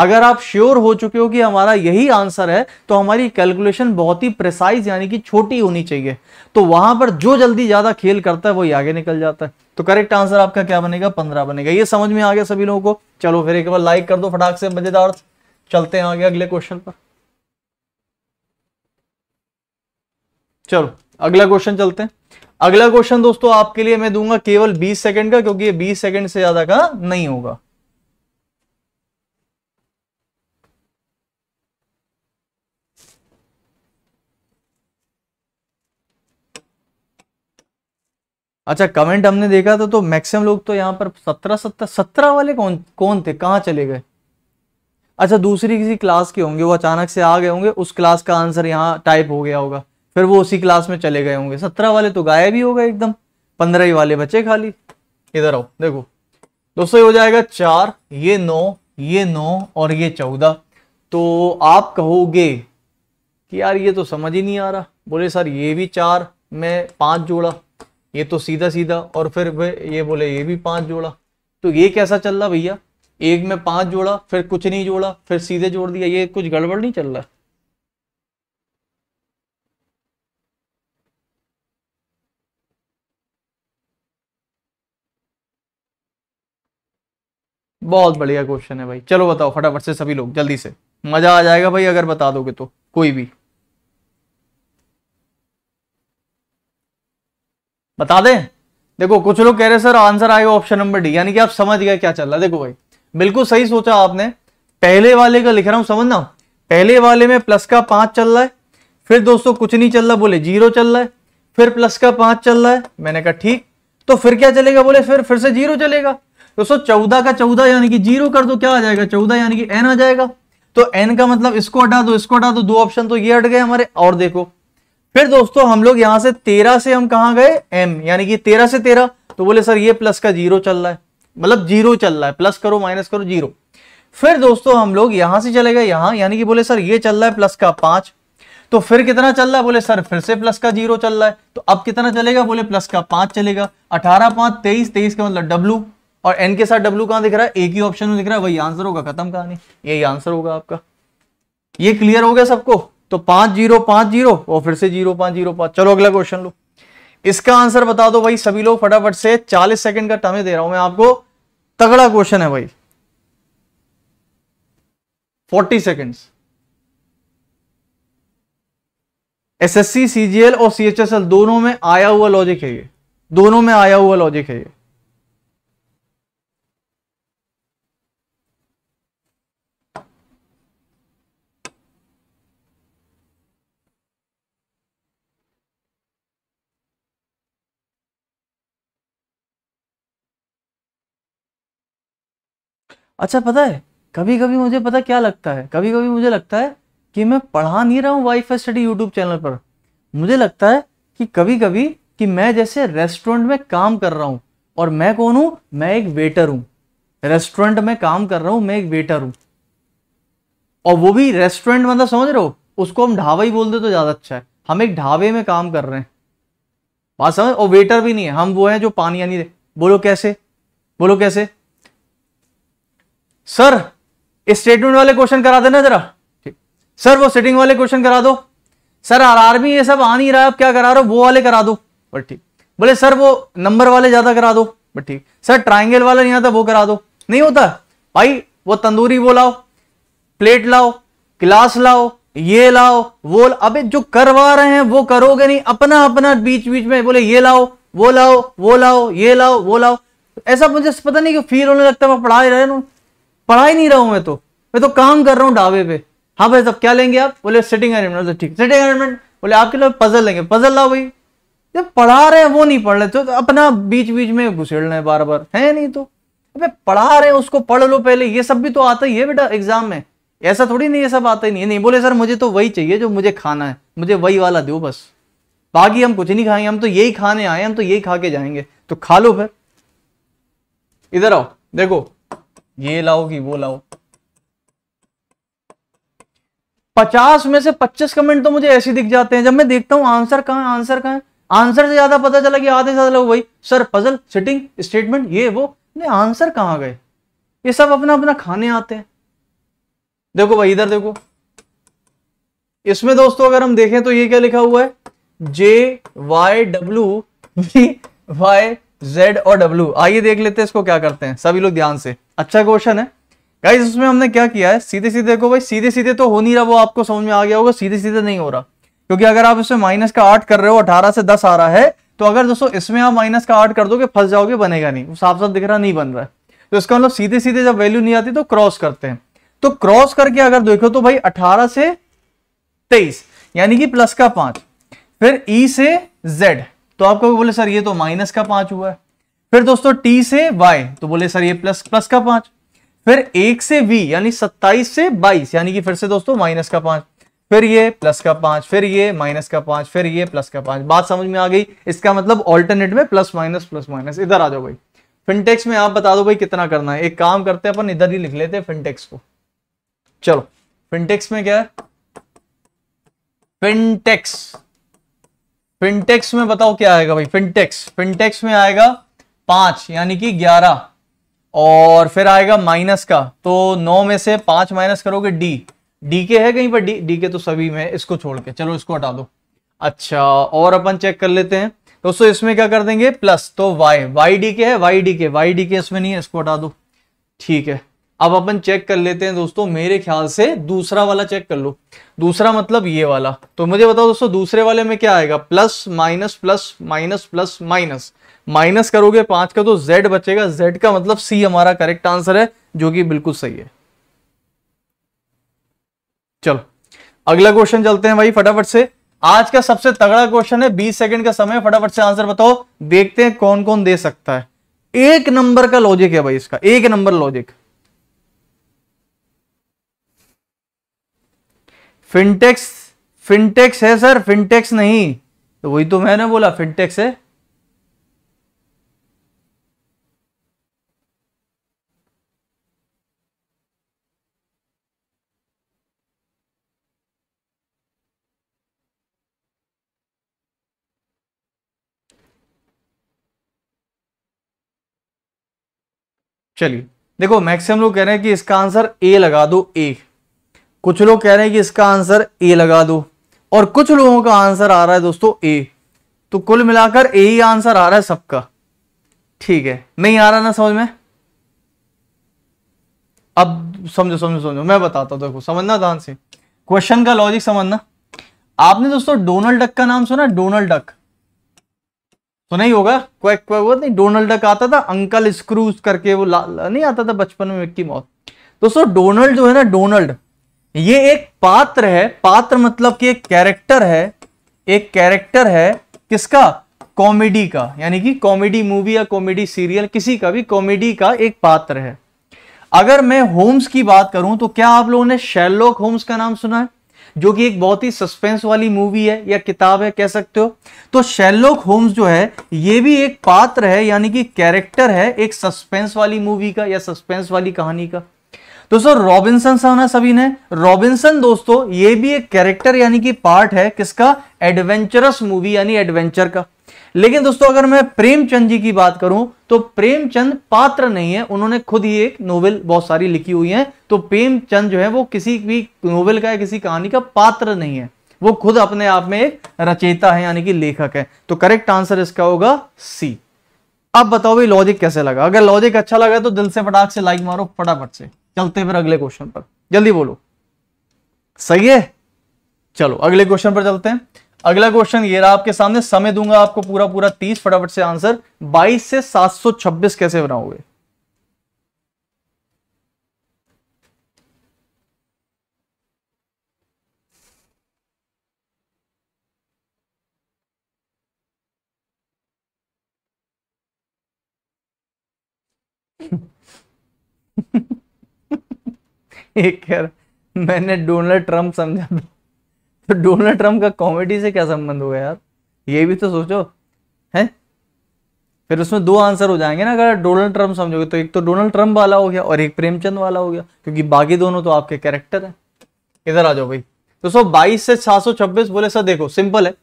Speaker 1: अगर आप श्योर हो चुके हो कि हमारा यही आंसर है तो हमारी कैलकुलेशन बहुत ही प्रिसाइज यानी कि छोटी होनी चाहिए तो वहां पर जो जल्दी ज्यादा खेल करता है वही आगे निकल जाता है तो करेक्ट आंसर आपका क्या बनेगा पंद्रह बनेगा ये समझ में आ गया सभी लोगों को चलो फिर एक बार लाइक कर दो फटाक से मजेदार चलते हैं आगे अगले क्वेश्चन पर चलो अगला क्वेश्चन चलते हैं अगला क्वेश्चन दोस्तों आपके लिए मैं दूंगा केवल 20 सेकंड का क्योंकि ये 20 सेकंड से ज्यादा का नहीं होगा अच्छा कमेंट हमने देखा था तो मैक्सिमम लोग तो यहां पर सत्रह सत्तर सत्रह वाले कौन कौन थे कहां चले गए अच्छा दूसरी किसी क्लास के होंगे वो अचानक से आ गए होंगे उस क्लास का आंसर यहां टाइप हो गया होगा फिर वो उसी क्लास में चले गए होंगे सत्रह वाले तो गायब ही हो गए एकदम पंद्रह ही वाले बचे खाली इधर आओ देखो दोस्तों ये हो जाएगा चार ये नौ ये नौ और ये चौदह तो आप कहोगे कि यार ये तो समझ ही नहीं आ रहा बोले सर ये भी चार में पाँच जोड़ा ये तो सीधा सीधा और फिर ये बोले ये भी पाँच जोड़ा तो ये कैसा चल रहा भैया एक में पांच जोड़ा फिर कुछ नहीं जोड़ा फिर सीधे जोड़ दिया ये कुछ गड़बड़ नहीं चल रहा बहुत बढ़िया क्वेश्चन है भाई चलो बताओ फटाफट से सभी लोग जल्दी से मजा आ जाएगा भाई अगर बता दोगे तो कोई भी बता दें देखो कुछ लोग कह रहे सर आंसर आएगा ऑप्शन नंबर डी यानी कि आप समझ गए क्या चल रहा है देखो भाई बिल्कुल सही सोचा आपने पहले वाले का लिख रहा हूं समझना पहले वाले में प्लस का पांच चल रहा है फिर दोस्तों कुछ नहीं चल रहा बोले जीरो चल रहा है फिर प्लस का पांच चल रहा है मैंने कहा ठीक तो फिर क्या चलेगा बोले फिर फिर से जीरो चलेगा दोस्तों चौदह का चौदह यानी कि जीरो कर दो क्या आ जाएगा चौदह यानी कि एन आ जाएगा तो एन का मतलब इसको हटा दो इसको हटा दो दो ऑप्शन तो ये हट गए हमारे और देखो फिर दोस्तों हम लोग यहां से तेरह से हम कहा गए एम यानी कि तेरह से तेरह तो बोले सर ये प्लस का जीरो चल रहा है मतलब जीरो चल रहा है प्लस करो माइनस करो जीरो फिर दोस्तों हम लोग यहां से चले गए यहां यानी कि बोले सर ये चल रहा है प्लस का पांच तो फिर कितना चल रहा है बोले सर फिर से प्लस का जीरो चल रहा है तो अब कितना चलेगा बोले प्लस का पांच चलेगा अठारह पांच तेईस तेईस का मतलब डब्लू और एन के साथ डब्ल्यू कहां दिख रहा है एक ही ऑप्शन में दिख रहा है वही आंसर होगा खत्म कहानी यही आंसर होगा आपका ये क्लियर हो गया सबको तो पांच जीरो पांच जीरो और फिर से जीरो पांच जीरो पांच चलो अगला क्वेश्चन लो इसका आंसर बता दो भाई सभी लोग फटाफट से चालीस सेकंड का टाइम दे रहा हूं मैं आपको तगड़ा क्वेश्चन है भाई फोर्टी सेकेंड्स एसएससी सीजीएल और सीएचएसएल दोनों में आया हुआ लॉजिक है ये दोनों में आया हुआ लॉजिक है ये अच्छा पता है कभी कभी मुझे पता क्या लगता है कभी कभी मुझे लगता है कि मैं पढ़ा नहीं रहा हूँ wi fi study YouTube channel पर मुझे लगता है कि कभी कभी कि मैं जैसे रेस्टोरेंट में काम कर रहा हूँ और मैं कौन हूँ मैं एक वेटर हूँ रेस्टोरेंट में काम कर रहा हूँ मैं एक वेटर हूँ और वो भी रेस्टोरेंट मतलब समझ रहे हो उसको हम ढाबा ही बोल दे तो ज़्यादा अच्छा है हम एक ढाबे में काम कर रहे हैं बात समझ और वेटर भी नहीं है हम वो हैं जो पानी यानी बोलो कैसे बोलो कैसे सर स्टेटमेंट वाले क्वेश्चन करा देना जरा ठीक सर वो सिटिंग वाले क्वेश्चन करा दो सर आरआरबी ये सब आ नहीं रहा है अब क्या करा रहे हो वो वाले करा दो बट ठीक बोले सर वो नंबर वाले ज्यादा करा दो बट ठीक सर ट्राइंगल वाला नहीं आता वो करा दो नहीं होता भाई वो तंदूरी वो लाओ प्लेट लाओ ग्लास लाओ ये लाओ वो अब जो करवा रहे हैं वो करोगे नहीं अपना अपना बीच बीच में बोले ये लाओ वो लाओ वो लाओ ये लाओ वो लाओ ऐसा मुझे पता नहीं क्यों फील होने लगता है मैं पढ़ा ही रहे पढ़ा ही नहीं रहा हूं मैं तो मैं तो काम कर रहा हूँ ढाबे पे हाँ भाई साहब क्या लेंगे आप बोले सिटिंग अरेंजमेंट ठीक सिटिंग अरेंजमेंट बोले आपके लिए पजल लेंगे पजल लाओ भाई जब पढ़ा रहे हैं वो नहीं पढ़ रहे तो अपना बीच बीच में घुसेड़ रहे हैं बार बार है नहीं तो अबे पढ़ा रहे हैं उसको पढ़ लो पहले ये सब भी तो आता ही है बेटा एग्जाम में ऐसा थोड़ी नहीं ये सब आता ही नहीं नहीं बोले सर मुझे तो वही चाहिए जो मुझे खाना है मुझे वही वाला दो बस बाकी हम कुछ नहीं खाएंगे हम तो यही खाने आए हम तो यही खा के जाएंगे तो खा लो फिर इधर आओ देखो ये लाओ कि वो लाओ पचास में से पच्चीस कमेंट तो मुझे ऐसे दिख जाते हैं जब मैं देखता हूं आंसर कहां है आंसर कहां है आंसर से ज्यादा पता चला कि आधे ज्यादा लोग भाई सर पजल सिटिंग स्टेटमेंट ये वो नहीं आंसर कहां गए ये सब अपना अपना खाने आते हैं देखो भाई इधर देखो इसमें दोस्तों अगर हम देखें तो ये क्या लिखा हुआ है J Y W V Y Z और डब्ल्यू आइए देख लेते हैं इसको क्या करते हैं सभी लोग ध्यान से अच्छा क्वेश्चन है गाइज उसमें हमने क्या किया है सीधे सीधे देखो भाई सीधे सीधे तो हो नहीं रहा वो आपको समझ में आ गया होगा सीधे सीधे नहीं हो रहा क्योंकि अगर आप इसमें माइनस का आठ कर रहे हो अठारह से दस आ रहा है तो अगर दोस्तों इसमें आप माइनस का आठ कर दोगे फंस जाओगे बनेगा नहीं साफ साफ दिख रहा नहीं बन रहा है तो इसका मतलब सीधे सीधे जब वैल्यू नहीं आती तो क्रॉस करते हैं तो क्रॉस करके अगर देखो तो भाई अठारह से तेईस यानी कि प्लस का पांच फिर ई e से जेड तो आप बोले सर ये तो माइनस का पांच हुआ है फिर दोस्तों टी से वाई तो बोले सर ये प्लस प्लस का पांच फिर एक से वी यानी सत्ताईस से बाईस यानी कि फिर से दोस्तों माइनस का पांच फिर ये प्लस का पांच फिर ये माइनस का पांच फिर ये प्लस का पांच बात समझ में आ गई इसका मतलब ऑल्टरनेट में प्लस माइनस प्लस माइनस इधर आ जाओ भाई फिनटेक्स में आप बता दो भाई कितना करना है एक काम करते हैं अपन इधर ही लिख लेते हैं फिनटेक्स को चलो फिनटेक्स में क्या है फिनटेक्स फिनटेक्स में बताओ क्या आएगा भाई फिनटेक्स फिनटेक्स में आएगा पांच यानी कि ग्यारह और फिर आएगा माइनस का तो नौ में से पांच माइनस करोगे डी डी के है कहीं पर डी डी के तो सभी में इसको छोड़ के चलो इसको हटा दो अच्छा और अपन चेक कर लेते हैं दोस्तों इसमें क्या कर देंगे प्लस तो वाई वाई डी के है Y D K Y D K इसमें नहीं है इसको हटा दो ठीक है अब अपन चेक कर लेते हैं दोस्तों मेरे ख्याल से दूसरा वाला चेक कर लो दूसरा मतलब ये वाला तो मुझे बताओ दोस्तों दूसरे वाले में क्या आएगा plus minus plus minus plus minus minus करोगे पांच का तो जेड बचेगा जेड का मतलब सी हमारा करेक्ट आंसर है जो कि बिल्कुल सही है चलो अगला क्वेश्चन चलते हैं भाई फटाफट से आज का सबसे तगड़ा क्वेश्चन है बीस सेकेंड का समय फटाफट से आंसर बताओ देखते हैं कौन कौन दे सकता है एक नंबर का लॉजिक है भाई इसका एक नंबर लॉजिक फिनटेक्स फिनटेक्स है सर फिनटेक्स नहीं तो वही तो मैंने बोला फिनटेक्स है चलिए देखो मैक्सिमम लोग कह रहे हैं कि इसका आंसर ए लगा दो ए कुछ लोग कह रहे हैं कि इसका आंसर ए लगा दो और कुछ लोगों का आंसर आ रहा है दोस्तों ए तो कुल मिलाकर ए ही आंसर आ रहा है सबका ठीक है नहीं आ रहा ना समझ में अब समझो समझो समझो मैं बताता देखो समझना ध्यान से क्वेश्चन का लॉजिक समझना आपने दोस्तों डोनाल्ड डक का नाम सुना डोनाल्ड डक तो नहीं होगा क्वेक क्वेक वो नहीं डोनाल्ड डक आता था अंकल स्क्रूज करके वो ला, ला नहीं आता था बचपन में मिक्की दोस्तों डोनाल्ड जो है ना डोनाल्ड ये एक पात्र है पात्र मतलब कि एक कैरेक्टर है एक कैरेक्टर है किसका कॉमेडी का यानी कि कॉमेडी मूवी या कॉमेडी सीरियल किसी का भी कॉमेडी का एक पात्र है अगर मैं होम्स की बात करूं तो क्या आप लोगों ने शेरलॉक होम्स का नाम सुना है जो कि एक बहुत ही सस्पेंस वाली मूवी है या किताब है कह सकते हो तो शेरलॉक होम्स जो है ये भी एक पात्र है यानी कि कैरेक्टर है एक सस्पेंस वाली मूवी का या सस्पेंस वाली कहानी का दोस्तों रॉबिन्सन सुना सभी ने रॉबिन्सन दोस्तों ये भी एक कैरेक्टर यानी कि पार्ट है किसका एडवेंचरस मूवी यानी एडवेंचर का लेकिन दोस्तों अगर मैं प्रेमचंद जी की बात करूं तो प्रेमचंद पात्र नहीं है उन्होंने खुद ही एक नोवेल बहुत सारी लिखी हुई है तो प्रेमचंद जो है वो किसी भी नोवेल का या किसी कहानी का पात्र नहीं है वो खुद अपने आप में एक रचयिता है यानी कि लेखक है तो करेक्ट आंसर इसका होगा सी अब बताओ भाई लॉजिक कैसे लगा अगर लॉजिक अच्छा लगा तो दिल से फटाक से लाइक मारो फटाफट से चलते फिर अगले क्वेश्चन पर जल्दी बोलो सही है चलो अगले क्वेश्चन पर चलते हैं अगला क्वेश्चन ये रहा आपके सामने समय दूंगा आपको पूरा पूरा तीस फटाफट से आंसर बाईस से सात सौ छब्बीस कैसे बनाओगे एक यार मैंने डोनाल्ड ट्रम्प समझा तो डोनाल्ड ट्रम्प का कॉमेडी से क्या संबंध हुआ यार ये भी तो सोचो है फिर उसमें दो आंसर हो जाएंगे ना अगर डोनाल्ड ट्रम्प समझोगे तो एक तो डोनाल्ड ट्रम्प वाला हो गया और एक प्रेमचंद वाला हो गया क्योंकि बाकी दोनों तो आपके कैरेक्टर हैं इधर आ जाओ भाई तो सौ बाईस से सात सौ छब्बीस बोले सर देखो सिंपल है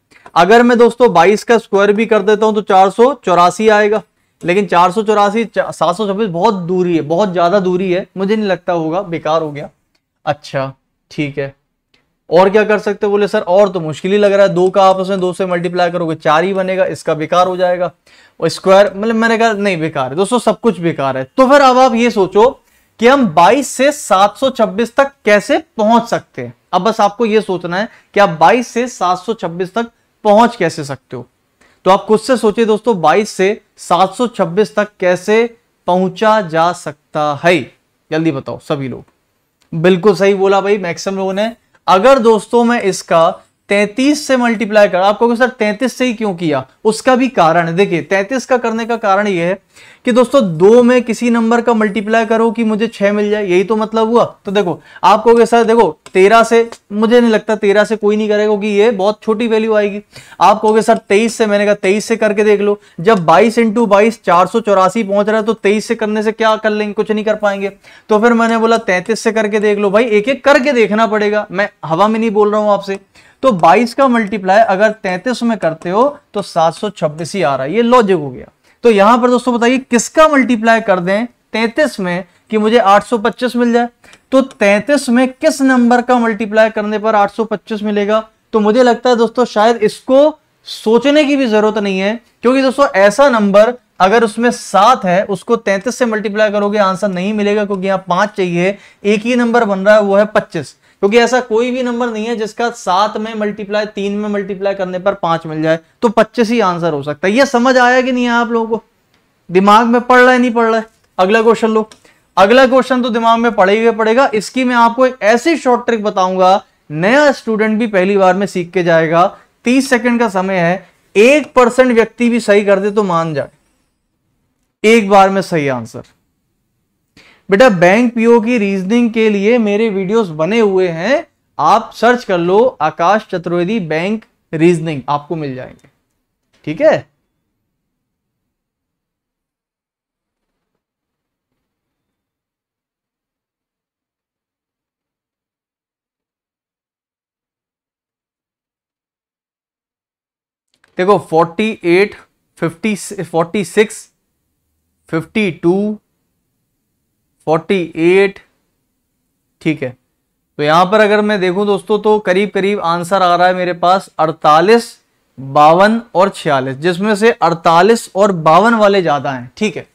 Speaker 1: अगर मैं दोस्तों बाईस का स्क्वायर भी कर देता हूं तो चार सौ चौरासी आएगा लेकिन चार सौ चौरासी सात सौ छब्बीस बहुत दूरी है बहुत ज़्यादा दूरी है मुझे नहीं लगता होगा बेकार हो गया अच्छा ठीक है और क्या कर सकते बोले सर और तो मुश्किल ही लग रहा है दो का आपस में दो से मल्टीप्लाई करोगे चार ही बनेगा इसका बेकार हो जाएगा और स्क्वायर मतलब मैंने कहा नहीं बेकार है दोस्तों सब कुछ बेकार है तो फिर अब आप ये सोचो कि हम 22 से 726 तक कैसे पहुंच सकते हैं अब बस आपको यह सोचना है कि आप 22 से 726 तक पहुंच कैसे सकते हो तो आप खुद से सोचिए दोस्तों बाईस से छब्बीस तक कैसे पहुंचा जा सकता है जल्दी बताओ सभी लोग बिल्कुल सही बोला भाई मैक्सिमम लोगों ने अगर दोस्तों मैं इसका तैतीस से मल्टीप्लाई कर आपको सर तैतीस से ही क्यों किया उसका भी कारण है देखिए तैतीस का करने का कारण यह है कि दोस्तों दो में किसी नंबर का मल्टीप्लाई करो कि मुझे छह मिल जाए यही तो मतलब हुआ तो देखो आप कहोगे सर देखो तेरह से मुझे नहीं लगता तेरह से कोई नहीं करेगा क्योंकि ये बहुत छोटी वैल्यू आएगी आप कहोगे सर तेईस से मैंने कहा तेईस से करके देख लो जब बाईस इंटू बाईस चार सौ चौरासी पहुंच रहा है तो तेईस से करने से क्या कर लेंगे कुछ नहीं कर पाएंगे तो फिर मैंने बोला तैतीस से करके देख लो भाई एक एक करके देखना पड़ेगा मैं हवा में नहीं बोल रहा हूं आपसे तो 22 का मल्टीप्लाई अगर 33 में करते हो तो 726 ही आ रहा है ये लॉजिक हो गया तो यहां पर दोस्तों बताइए किसका मल्टीप्लाई कर दें 33 में कि मुझे 825 मिल जाए तो 33 में किस नंबर का मल्टीप्लाई करने पर 825 मिलेगा तो मुझे लगता है दोस्तों शायद इसको सोचने की भी जरूरत नहीं है क्योंकि दोस्तों ऐसा नंबर अगर उसमें सात है उसको तैंतीस से मल्टीप्लाई करोगे आंसर नहीं मिलेगा क्योंकि यहां पांच चाहिए एक ही नंबर बन रहा है वो है पच्चीस क्योंकि ऐसा कोई भी नंबर नहीं है जिसका सात में मल्टीप्लाई तीन में मल्टीप्लाई करने पर पांच मिल जाए तो पच्चीस ही आंसर हो सकता है यह समझ आया कि नहीं है आप लोगों को दिमाग में पढ़ रहा है नहीं पढ़ रहा है अगला क्वेश्चन लो अगला क्वेश्चन तो दिमाग में पड़े ही पड़ेगा इसकी मैं आपको एक ऐसी शॉर्ट ट्रिक बताऊंगा नया स्टूडेंट भी पहली बार में सीख के जाएगा तीस सेकंड का समय है एक परसेंट व्यक्ति भी सही कर दे तो मान जाए एक बार में सही आंसर बेटा बैंक पीओ की रीजनिंग के लिए मेरे वीडियोस बने हुए हैं आप सर्च कर लो आकाश चतुर्वेदी बैंक रीजनिंग आपको मिल जाएंगे ठीक है देखो 48, 50, 46, 52, 48 ठीक है तो यहां पर अगर मैं देखूं दोस्तों तो करीब करीब आंसर आ रहा है मेरे पास 48 बावन और 46 जिसमें से 48 और बावन वाले ज़्यादा हैं ठीक है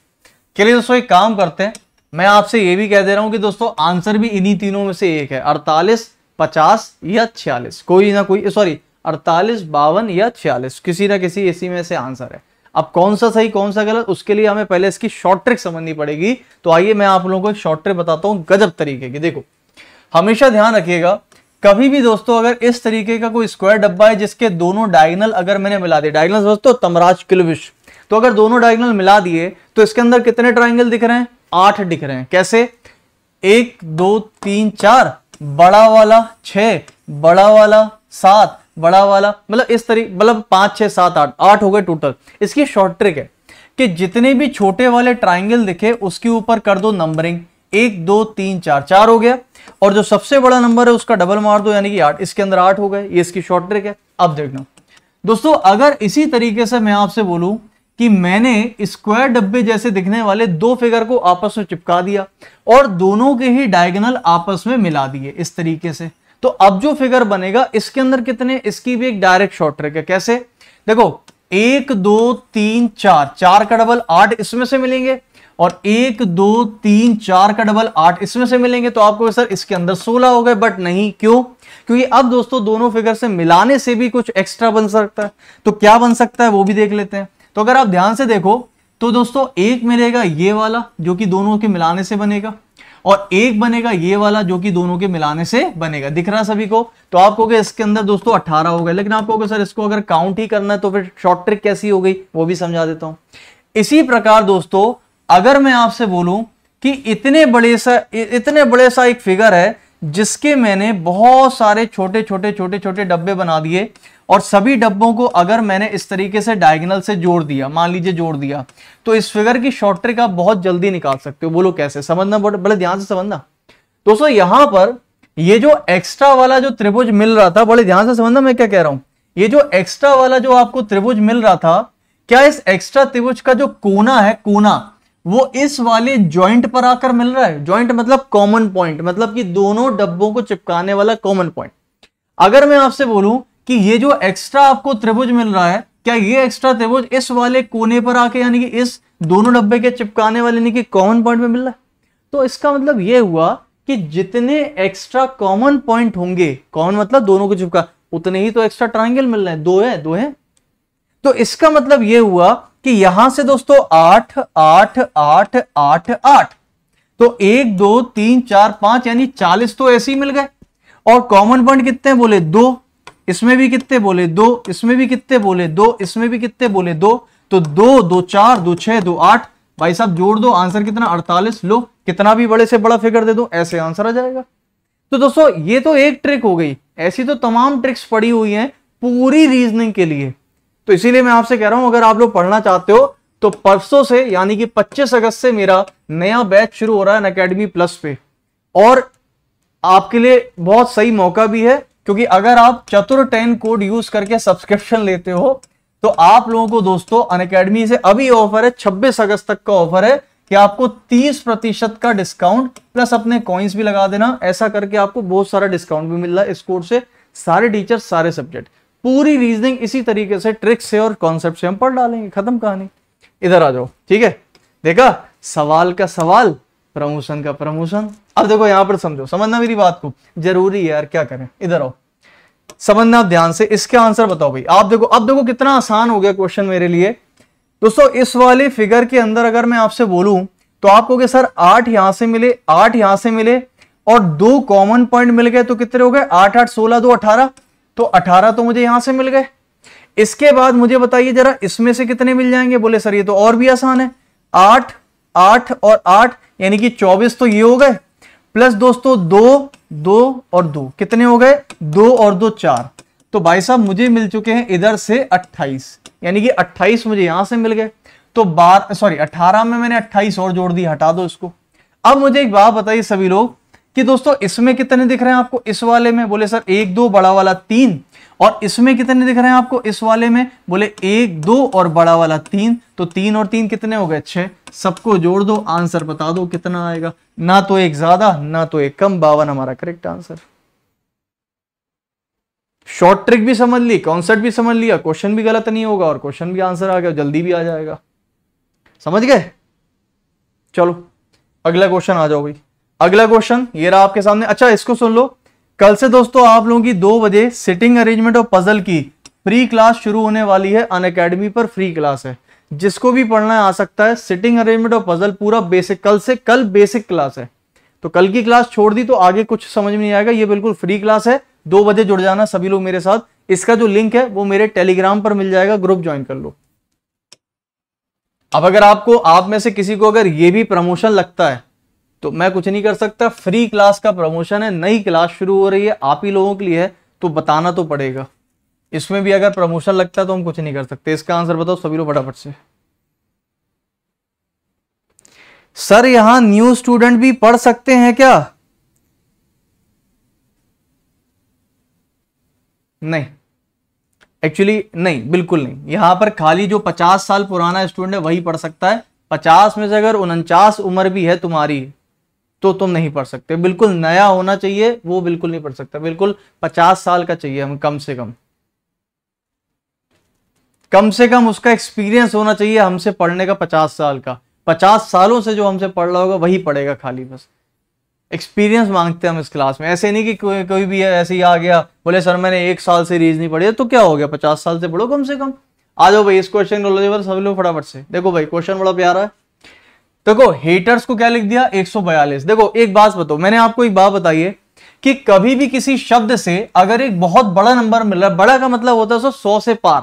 Speaker 1: चलिए दोस्तों एक काम करते हैं मैं आपसे ये भी कह दे रहा हूं कि दोस्तों आंसर भी इन्हीं तीनों में से एक है अड़तालीस पचास या छियालीस कोई ना कोई सॉरी अड़तालीस बावन या छियालीस किसी ना किसी इसी में से आंसर है अब कौन सा सही कौन सा गलत उसके लिए हमें पहले इसकी शॉर्ट ट्रिक समझनी पड़ेगी तो आइए मैं आप लोगों को शॉर्ट ट्रिक बताता हूं गजब तरीके की देखो हमेशा ध्यान रखिएगा कभी भी दोस्तों अगर इस तरीके का कोई स्क्वायर डब्बा है जिसके दोनों डायगनल अगर मैंने मिला दिए डायगनल दोस्तों तमराज किलविश तो अगर दोनों डायगनल मिला दिए तो इसके अंदर कितने ट्राइंगल दिख रहे हैं आठ दिख रहे हैं कैसे एक दो तीन चार बड़ा वाला छ बड़ा वाला सात बड़ा वाला मतलब इस तरीके मतलब पांच छह सात आठ आठ हो गए टोटल इसकी शॉर्ट ट्रिक है कि जितने भी छोटे वाले ट्राइंगल दिखे उसके ऊपर कर दो नंबरिंग एक दो तीन चार चार हो गया और जो सबसे बड़ा नंबर है उसका डबल मार दो यानी कि आठ इसके अंदर आठ हो गए ये इसकी शॉर्ट ट्रिक है अब देखना दोस्तों अगर इसी तरीके से मैं आपसे बोलूं कि मैंने स्क्वायर डब्बे जैसे दिखने वाले दो फिगर को आपस में चिपका दिया और दोनों के ही डायगोनल आपस में मिला दिए इस तरीके से तो अब जो फिगर बनेगा इसके अंदर कितने इसकी भी एक डायरेक्ट शॉर्ट ट्रिक है कैसे देखो एक दो तीन चार चार का डबल आठ इसमें से मिलेंगे और एक दो तीन चार का डबल आठ इसमें से मिलेंगे तो आपको सर इसके अंदर सोलह हो गए बट नहीं क्यों क्योंकि अब दोस्तों दोनों फिगर से मिलाने से भी कुछ एक्स्ट्रा बन सकता है तो क्या बन सकता है वो भी देख लेते हैं तो अगर आप ध्यान से देखो तो दोस्तों एक मिलेगा ये वाला जो कि दोनों के मिलाने से बनेगा और एक बनेगा ये वाला जो कि दोनों के मिलाने से बनेगा दिख रहा सभी को तो आप कहोगे इसके अंदर दोस्तों अट्ठारह हो गए लेकिन आप कहोगे सर इसको अगर काउंट ही करना है तो फिर शॉर्ट ट्रिक कैसी हो गई वो भी समझा देता हूं इसी प्रकार दोस्तों अगर मैं आपसे बोलूं कि इतने बड़े सा इतने बड़े सा एक फिगर है जिसके मैंने बहुत सारे छोटे छोटे छोटे छोटे डब्बे बना दिए और सभी डब्बों को अगर मैंने इस तरीके से डायगनल से जोड़ दिया मान लीजिए जोड़ दिया तो इस फिगर की शॉर्ट ट्रिक आप बहुत जल्दी निकाल सकते हो बोलो कैसे समझना बहुत बड़े ध्यान से समझना दोस्तों यहां पर ये जो एक्स्ट्रा वाला जो त्रिभुज मिल रहा था बड़े ध्यान से समझना मैं क्या कह रहा हूं ये जो एक्स्ट्रा वाला जो आपको त्रिभुज मिल रहा था क्या इस एक्स्ट्रा त्रिभुज का जो कोना है कोना वो इस वाले जॉइंट पर आकर मिल रहा है जॉइंट मतलब कॉमन पॉइंट मतलब कि दोनों डब्बों को चिपकाने वाला कॉमन पॉइंट अगर मैं आपसे बोलूं कि ये जो एक्स्ट्रा आपको त्रिभुज मिल रहा है क्या ये एक्स्ट्रा त्रिभुज इस वाले कोने पर आके यानी कि इस दोनों डब्बे के चिपकाने वाले यानी कि कॉमन पॉइंट में मिल रहा है तो इसका मतलब ये हुआ कि जितने एक्स्ट्रा कॉमन पॉइंट होंगे कॉमन मतलब दोनों को चिपका उतने ही तो एक्स्ट्रा ट्राइंगल मिल रहे हैं दो है दो है तो इसका मतलब यह हुआ कि यहां से दोस्तों आठ आठ आठ आठ आठ तो एक दो तीन चार पांच यानी चालीस तो ऐसे ही मिल गए और कॉमन पॉइंट कितने बोले दो इसमें भी कितने बोले दो इसमें भी कितने बोले दो इसमें भी कितने बोले दो तो दो दो चार दो छह दो आठ भाई साहब जोड़ दो आंसर कितना अड़तालीस लो कितना भी बड़े से बड़ा फिगर दे दो ऐसे आंसर आ जाएगा तो दोस्तों ये तो एक ट्रिक हो गई ऐसी तो तमाम ट्रिक्स पड़ी हुई हैं पूरी रीजनिंग के लिए तो इसीलिए मैं आपसे कह रहा हूं अगर आप लोग पढ़ना चाहते हो तो परसों से यानी कि 25 अगस्त से मेरा नया बैच शुरू हो रहा है अकेडमी प्लस पे और आपके लिए बहुत सही मौका भी है क्योंकि अगर आप चतुर टेन कोड यूज करके सब्सक्रिप्शन लेते हो तो आप लोगों को दोस्तों अन अकेडमी से अभी ऑफर है छब्बीस अगस्त तक का ऑफर है कि आपको 30 प्रतिशत का डिस्काउंट प्लस अपने कॉइन्स भी लगा देना ऐसा करके आपको बहुत सारा डिस्काउंट भी मिल रहा है इस कोर्स से सारे टीचर सारे सब्जेक्ट पूरी रीजनिंग इसी तरीके से ट्रिक्स से और कॉन्सेप्ट से हम पढ़ डालेंगे खत्म कहानी इधर आ जाओ ठीक है देखा सवाल का सवाल प्रमोशन का प्रमोशन अब देखो यहां पर समझो समझना मेरी बात को जरूरी है यार क्या करें इधर आओ समझना आप ध्यान से इसके आंसर बताओ भाई आप देखो अब देखो कितना आसान हो गया क्वेश्चन मेरे लिए दोस्तों इस वाले फिगर के अंदर अगर मैं आपसे बोलूं तो आप कहोगे सर आठ यहां से मिले आठ यहां से मिले और दो कॉमन पॉइंट मिल गए तो कितने हो गए आठ आठ सोलह दो अठारह तो 18 तो मुझे यहां से मिल गए इसके बाद मुझे बताइए जरा इसमें से कितने मिल जाएंगे बोले सर ये तो और भी आसान है आठ आठ और आठ यानी कि चौबीस तो ये हो गए प्लस दोस्तों दो दो और दो कितने हो गए दो और दो चार तो भाई साहब मुझे मिल चुके हैं इधर से अट्ठाईस यानी कि अट्ठाईस मुझे यहां से मिल गए तो बार सॉरी अट्ठारह में मैंने अट्ठाईस और जोड़ दी हटा दो इसको अब मुझे एक बात बताइए सभी लोग कि दोस्तों इसमें कितने दिख रहे हैं आपको इस वाले में बोले सर एक दो बड़ा वाला तीन और इसमें कितने दिख रहे हैं आपको इस वाले में बोले एक दो और बड़ा वाला तीन तो तीन और तीन कितने हो गए छह सबको जोड़ दो आंसर बता दो कितना आएगा ना तो एक ज्यादा ना तो एक कम बावन हमारा करेक्ट आंसर शॉर्ट ट्रिक भी समझ ली कॉन्सेप्ट भी समझ लिया क्वेश्चन भी गलत नहीं होगा और क्वेश्चन भी आंसर आ गया जल्दी भी आ जाएगा समझ गए चलो अगला क्वेश्चन आ जाओ भाई अगला क्वेश्चन ये रहा आपके सामने अच्छा इसको सुन लो कल से दोस्तों आप लोगों की दो बजे सिटिंग अरेंजमेंट और पजल की फ्री क्लास शुरू होने वाली है अन अकेडमी पर फ्री क्लास है जिसको भी पढ़ना आ सकता है सिटिंग अरेंजमेंट और पजल पूरा बेसिक कल से कल बेसिक क्लास है तो कल की क्लास छोड़ दी तो आगे कुछ समझ में नहीं आएगा ये बिल्कुल फ्री क्लास है दो बजे जुड़ जाना सभी लोग मेरे साथ इसका जो लिंक है वो मेरे टेलीग्राम पर मिल जाएगा ग्रुप ज्वाइन कर लो अब अगर आपको आप में से किसी को अगर ये भी प्रमोशन लगता है तो मैं कुछ नहीं कर सकता फ्री क्लास का प्रमोशन है नई क्लास शुरू हो रही है आप ही लोगों के लिए है तो बताना तो पड़ेगा इसमें भी अगर प्रमोशन लगता है तो हम कुछ नहीं कर सकते इसका आंसर बताओ सभी लोग फटाफट से सर यहां न्यू स्टूडेंट भी पढ़ सकते हैं क्या नहीं एक्चुअली नहीं बिल्कुल नहीं यहां पर खाली जो 50 साल पुराना स्टूडेंट है वही पढ़ सकता है 50 में से अगर उनचास उम्र भी है तुम्हारी तो तुम नहीं पढ़ सकते बिल्कुल नया होना चाहिए वो बिल्कुल नहीं पढ़ सकता बिल्कुल पचास साल का चाहिए हमें कम से कम कम से कम उसका एक्सपीरियंस होना चाहिए हमसे पढ़ने का पचास साल का पचास सालों से जो हमसे पढ़ रहा होगा वही पढ़ेगा खाली बस एक्सपीरियंस मांगते हैं हम इस क्लास में ऐसे नहीं कि कोई कोई भी ऐसे ही आ गया बोले सर मैंने एक साल से रीज नहीं पढ़ी तो क्या हो गया पचास साल से पढ़ो कम से कम आ जाओ भाई इस क्वेश्चन को लोग फटाफट से देखो भाई क्वेश्चन बड़ा प्यारा है देखो हेटर्स को क्या लिख दिया 142 देखो एक बात बताओ मैंने आपको एक बात बताई है कि कभी भी किसी शब्द से अगर एक बहुत बड़ा नंबर मिल रहा है बड़ा का मतलब होता है सौ से पार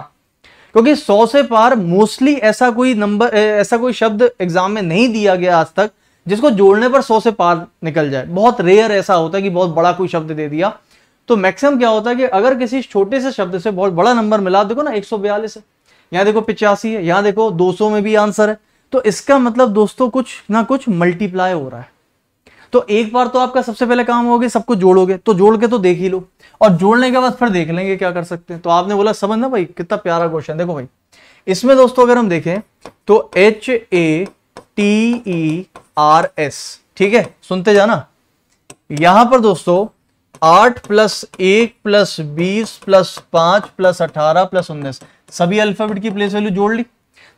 Speaker 1: क्योंकि सौ से पार मोस्टली ऐसा कोई नंबर ऐसा कोई शब्द एग्जाम में नहीं दिया गया आज तक जिसको जोड़ने पर सौ से पार निकल जाए बहुत रेयर ऐसा होता है कि बहुत बड़ा कोई शब्द दे दिया तो मैक्सिमम क्या होता है कि अगर किसी छोटे से शब्द से बहुत बड़ा नंबर मिला देखो ना एक सौ बयालीस है यहाँ देखो पिचासी है यहाँ देखो 200 में भी आंसर है तो इसका मतलब दोस्तों कुछ ना कुछ मल्टीप्लाई हो रहा है तो एक बार तो आपका सबसे पहले काम होगा सबको जोड़ोगे तो जोड़ के तो देख ही लो और जोड़ने के बाद फिर देख लेंगे क्या कर सकते हैं तो आपने बोला समझ ना भाई कितना प्यारा क्वेश्चन देखो भाई इसमें दोस्तों अगर हम देखें तो H A T E R S ठीक है सुनते जाना यहां पर दोस्तों आठ प्लस एक प्लस बीस प्लस पांच प्लस अठारह प्लस उन्नीस सभी अल्फाबेट की प्लेस वैल्यू जोड़ ली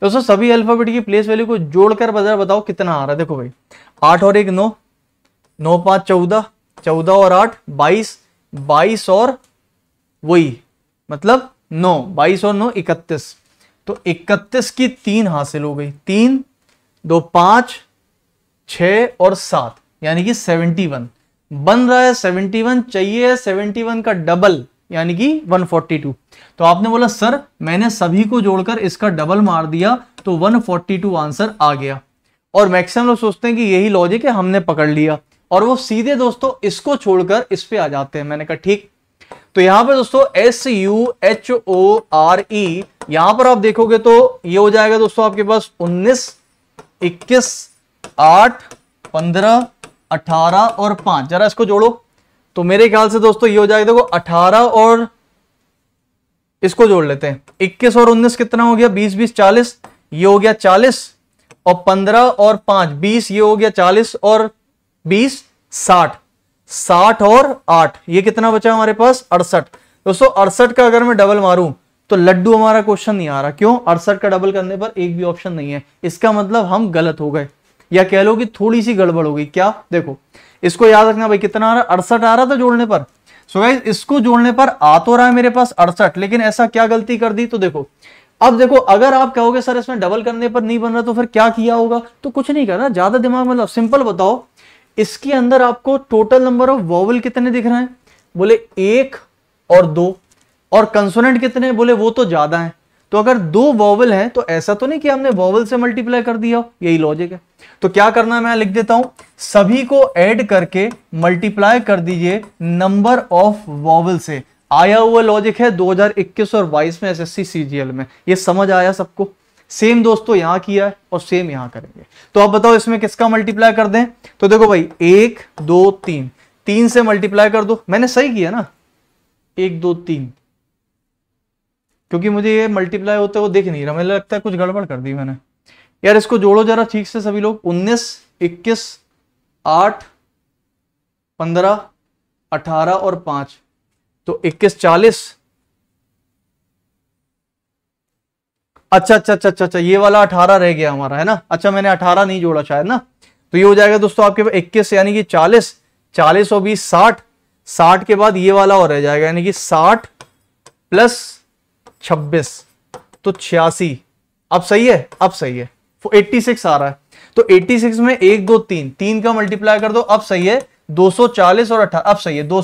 Speaker 1: दोस्तों सभी अल्फाबेट की प्लेस वैल्यू को जोड़कर बजा बताओ कितना आ रहा है देखो भाई आठ और एक नौ नौ पांच चौदह चौदह और आठ बाईस बाईस और वही मतलब नौ बाईस और नौ इकतीस तो इकतीस की तीन हासिल हो गई तीन दो पांच छ और सात यानी कि सेवेंटी वन बन रहा है सेवेंटी वन चाहिए सेवेंटी वन का डबल यानी कि 142 तो आपने बोला सर मैंने सभी को जोड़कर इसका डबल मार दिया तो 142 आंसर आ गया और मैक्सिमम लोग सोचते हैं कि यही लॉजिक है हमने पकड़ लिया और वो सीधे दोस्तों इसको छोड़कर इस पे आ जाते हैं मैंने कहा ठीक तो यहां पर दोस्तों S U H O R E यहां पर आप देखोगे तो ये हो जाएगा दोस्तों आपके पास 19 21 8 15 18 और 5 जरा इसको जोड़ो तो मेरे ख्याल से दोस्तों ये हो जाएगा देखो 18 और इसको जोड़ लेते हैं 21 और 19 कितना हो गया 20 20 चालीस ये हो गया 40 और 15 और 5 20 ये हो गया 40 और 20 60 60 और 8 ये कितना बचा हमारे पास अड़सठ दोस्तों अड़सठ का अगर मैं डबल मारू तो लड्डू हमारा क्वेश्चन नहीं आ रहा क्यों अड़सठ का डबल करने पर एक भी ऑप्शन नहीं है इसका मतलब हम गलत हो गए या कह लो कि थोड़ी सी गड़बड़ हो गई क्या देखो इसको याद रखना भाई कितना आ रहा अड़सठ आ रहा था जोड़ने पर सो so इसको जोड़ने पर आ तो रहा है मेरे पास अड़सठ लेकिन ऐसा क्या गलती कर दी तो देखो अब देखो अगर आप कहोगे सर इसमें डबल करने पर नहीं बन रहा तो फिर क्या किया होगा तो कुछ नहीं करना ज्यादा दिमाग मतलब सिंपल बताओ इसके अंदर आपको टोटल नंबर ऑफ वॉवल कितने दिख रहे हैं बोले एक और दो और कंसोनेंट कितने बोले वो तो ज्यादा है तो अगर दो वॉवल हैं तो ऐसा तो नहीं कि हमने वॉवल से मल्टीप्लाई कर दिया यही लॉजिक है तो क्या करना है मैं लिख देता हूं सभी को ऐड करके मल्टीप्लाई कर दीजिए नंबर ऑफ वॉवल से आया हुआ लॉजिक है 2021 और 22 में एसएससी सीजीएल में ये समझ आया सबको सेम दोस्तों यहां किया है और सेम यहां करेंगे तो आप बताओ इसमें किसका मल्टीप्लाई कर दें तो देखो भाई एक दो तीन तीन से मल्टीप्लाई कर दो मैंने सही किया ना एक दो तीन क्योंकि मुझे ये मल्टीप्लाई होते वो देख नहीं रहा मुझे लगता है कुछ गड़बड़ कर दी मैंने यार इसको जोड़ो जरा ठीक से सभी लोग उन्नीस इक्कीस आठ पंद्रह अठारह और पांच तो इक्कीस चालीस अच्छा अच्छा अच्छा अच्छा अच्छा ये वाला अठारह रह गया हमारा है ना अच्छा मैंने अठारह नहीं जोड़ा शायद ना तो ये हो जाएगा दोस्तों आपके पास इक्कीस यानी कि चालीस चालीस और बीस साठ साठ के बाद ये वाला और रह जाएगा यानी कि साठ प्लस छब्बीस तो छियासी अब सही है अब सही है 86 आ रहा है तो 86 में एक दो तीन तीन का मल्टीप्लाई कर दो अब सही है 240 और अठा अब सही है दो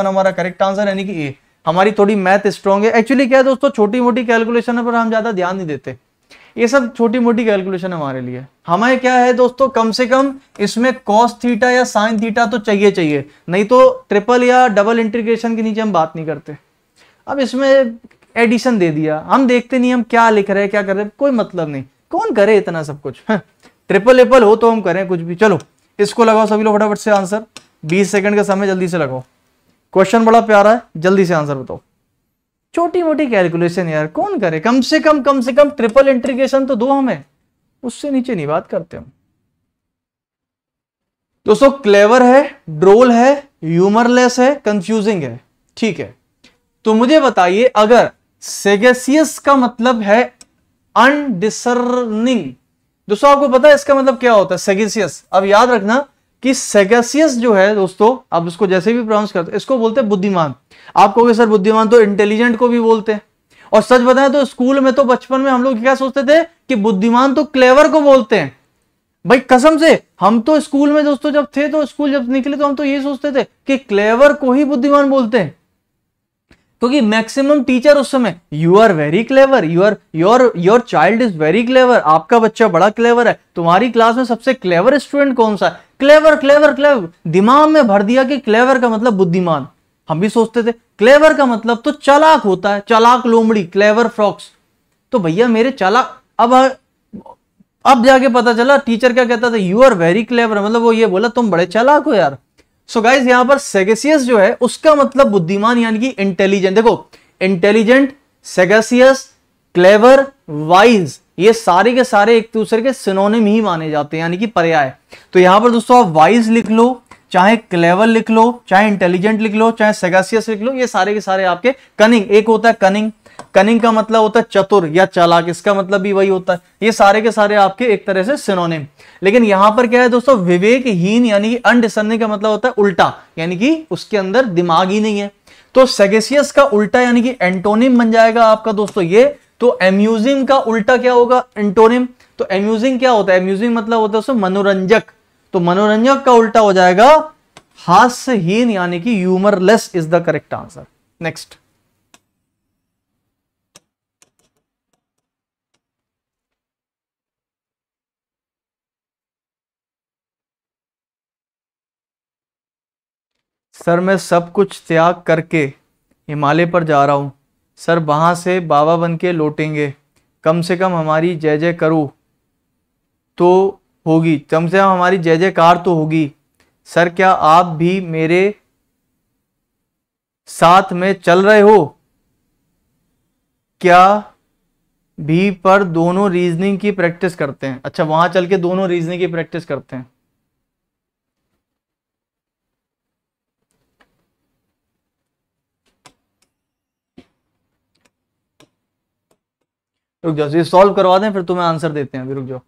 Speaker 1: हमारा करेक्ट आंसर यानी कि ए हमारी थोड़ी मैथ स्ट्रॉन्ग है एक्चुअली क्या है दोस्तों छोटी मोटी कैलकुलेशन पर हम ज्यादा ध्यान नहीं देते ये सब छोटी मोटी कैलकुलेशन हमारे लिए हमें क्या है दोस्तों कम से कम इसमें कॉस थीटा या साइन थीटा तो चाहिए चाहिए नहीं तो ट्रिपल या डबल इंटीग्रेशन के नीचे हम बात नहीं करते अब इसमें एडिशन दे दिया हम देखते नहीं हम क्या लिख रहे हैं क्या कर रहे हैं कोई मतलब नहीं कौन करे इतना सब कुछ ट्रिपल हाँ, एपल हो तो हम करें कुछ भी चलो इसको लगाओ सभी लोग फटाफट से आंसर बीस सेकंड का समय जल्दी से लगाओ क्वेश्चन बड़ा प्यारा है जल्दी से आंसर बताओ छोटी मोटी कैलकुलेशन यार कौन करे कम से कम कम से कम ट्रिपल इंट्रीगेशन तो दो हमें उससे नीचे नहीं बात करते हम दोस्तों क्लेवर है ड्रोल है ह्यूमरलेस है कंफ्यूजिंग है ठीक है तो मुझे बताइए अगर सेगेसियस का मतलब है अनडिसर्निंग दोस्तों आपको पता है इसका मतलब क्या होता है सेगेसियस अब याद रखना कि सेगेसियस जो है दोस्तों आप उसको जैसे भी प्रोनाउंस करते हैं इसको बोलते हैं बुद्धिमान आप कहोगे सर बुद्धिमान तो इंटेलिजेंट को भी बोलते हैं और सच बताएं तो स्कूल में तो बचपन में हम लोग क्या सोचते थे कि बुद्धिमान तो क्लेवर को बोलते हैं भाई कसम से हम तो स्कूल में दोस्तों जब थे तो स्कूल जब निकले तो हम तो ये सोचते थे कि क्लेवर को ही बुद्धिमान बोलते हैं क्योंकि मैक्सिमम टीचर उस समय you are very clever you are your your child is very clever आपका बच्चा बड़ा क्लेवर है तुम्हारी क्लास में सबसे क्लेवर स्टूडेंट कौन सा है क्लेवर क्लेवर क्लेवर दिमाग में भर दिया कि क्लेवर का मतलब बुद्धिमान हम भी सोचते थे क्लेवर का मतलब तो चलाक होता है चलाक लोमड़ी क्लेवर फ्रॉक्स तो भैया मेरे चलाक अब अब जाके पता चला टीचर क्या कहता था यू आर वेरी क्लेवर मतलब वो ये बोला तुम बड़े चलाक हो यार सो गाइज यहां पर सेगेसियस जो है उसका मतलब बुद्धिमान यानी कि इंटेलिजेंट देखो इंटेलिजेंट सेगेसियस क्लेवर वाइज ये सारे के सारे एक दूसरे के सिनोनिम ही माने जाते हैं यानी कि पर्याय तो यहां पर दोस्तों आप वाइज लिख लो चाहे क्लेवर लिख लो चाहे इंटेलिजेंट लिख लो चाहे सेगासियस लिख लो ये सारे के सारे आपके कनिंग एक होता है कनिंग कनिंग का मतलब होता है चतुर या चालाक इसका मतलब भी वही होता है ये सारे के सारे आपके एक तरह से सिनोनिम लेकिन यहां पर क्या है दोस्तों विवेकहीन यानी कि अनडिसनिंग का मतलब होता है उल्टा यानी कि उसके अंदर दिमाग ही नहीं है तो सेगेसियस का उल्टा यानी कि एंटोनिम बन जाएगा आपका दोस्तों ये तो एम्यूजिंग का उल्टा क्या होगा एंटोनिम तो एम्यूजिंग क्या होता है एम्यूजिंग मतलब होता है मनोरंजक तो मनोरंजक का उल्टा हो जाएगा हास्यहीन यानी कि humourless is the correct answer next sir मैं सब कुछ त्याग करके हिमालय पर जा रहा हूं सर वहां से बाबा बन के लौटेंगे कम से कम हमारी जय जय करो तो होगी कम से हमारी जय जयकार तो होगी सर क्या आप भी मेरे साथ में चल रहे हो क्या भी पर दोनों रीजनिंग की प्रैक्टिस करते हैं अच्छा वहां चल के दोनों रीजनिंग की प्रैक्टिस करते हैं रुक जाओ ये सॉल्व करवा दें फिर तुम्हें आंसर देते हैं अभी रुक जाओ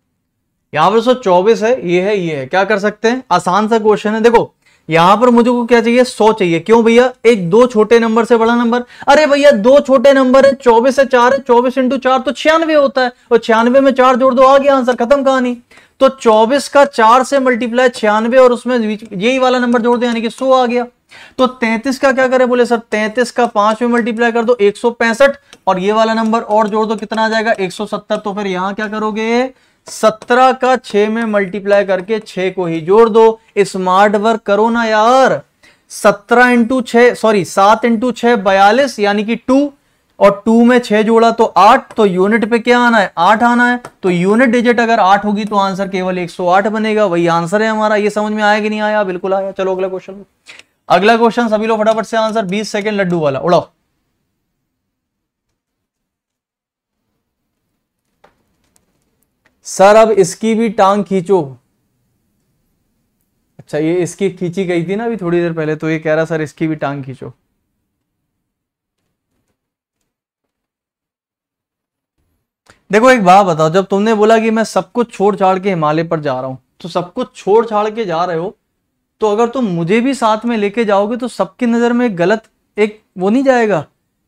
Speaker 1: यहां पर सौ चौबीस है ये है ये है क्या कर सकते हैं आसान सा क्वेश्चन है देखो यहाँ पर मुझे को क्या चाहिए सौ चाहिए क्यों भैया एक दो छोटे नंबर से बड़ा नंबर अरे भैया दो छोटे नंबर है चौबीस से चार है चौबीस इंटू चार तो छियानवे होता है और छियानवे में चार जोड़ दो आ गया आंसर खत्म कहानी तो चौबीस का चार से मल्टीप्लाई छियानवे और उसमें यही वाला नंबर जोड़ दो यानी कि सो आ गया तो तैतीस का क्या करे बोले सर तैतीस का पांच में मल्टीप्लाई कर दो एक और ये वाला नंबर और जोड़ दो कितना आ जाएगा एक तो फिर यहां क्या करोगे सत्रह का छ में मल्टीप्लाई करके छ को ही जोड़ दो स्मार्ट वर्क करो ना यार सत्रह इंटू छ सॉरी सात इंटू छ बयालीस यानी कि टू और टू में छह जोड़ा तो आठ तो यूनिट पे क्या आना है आठ आना है तो यूनिट डिजिट अगर आठ होगी तो आंसर केवल एक सौ आठ बनेगा वही आंसर है हमारा ये समझ में आया कि नहीं आया बिल्कुल आया चलो अगला क्वेश्चन अगला क्वेश्चन सभी लोग फटाफट से आंसर बीस सेकेंड लड्डू वाला उड़ाओ सर अब इसकी भी टांग खींचो अच्छा ये इसकी खींची गई थी ना अभी थोड़ी देर पहले तो ये कह रहा सर इसकी भी टांग खींचो देखो एक बात बताओ जब तुमने बोला कि मैं सब कुछ छोड़ छाड़ के हिमालय पर जा रहा हूं तो सब कुछ छोड़ छाड़ के जा रहे हो तो अगर तुम मुझे भी साथ में लेके जाओगे तो सबकी नजर में एक गलत एक वो नहीं जाएगा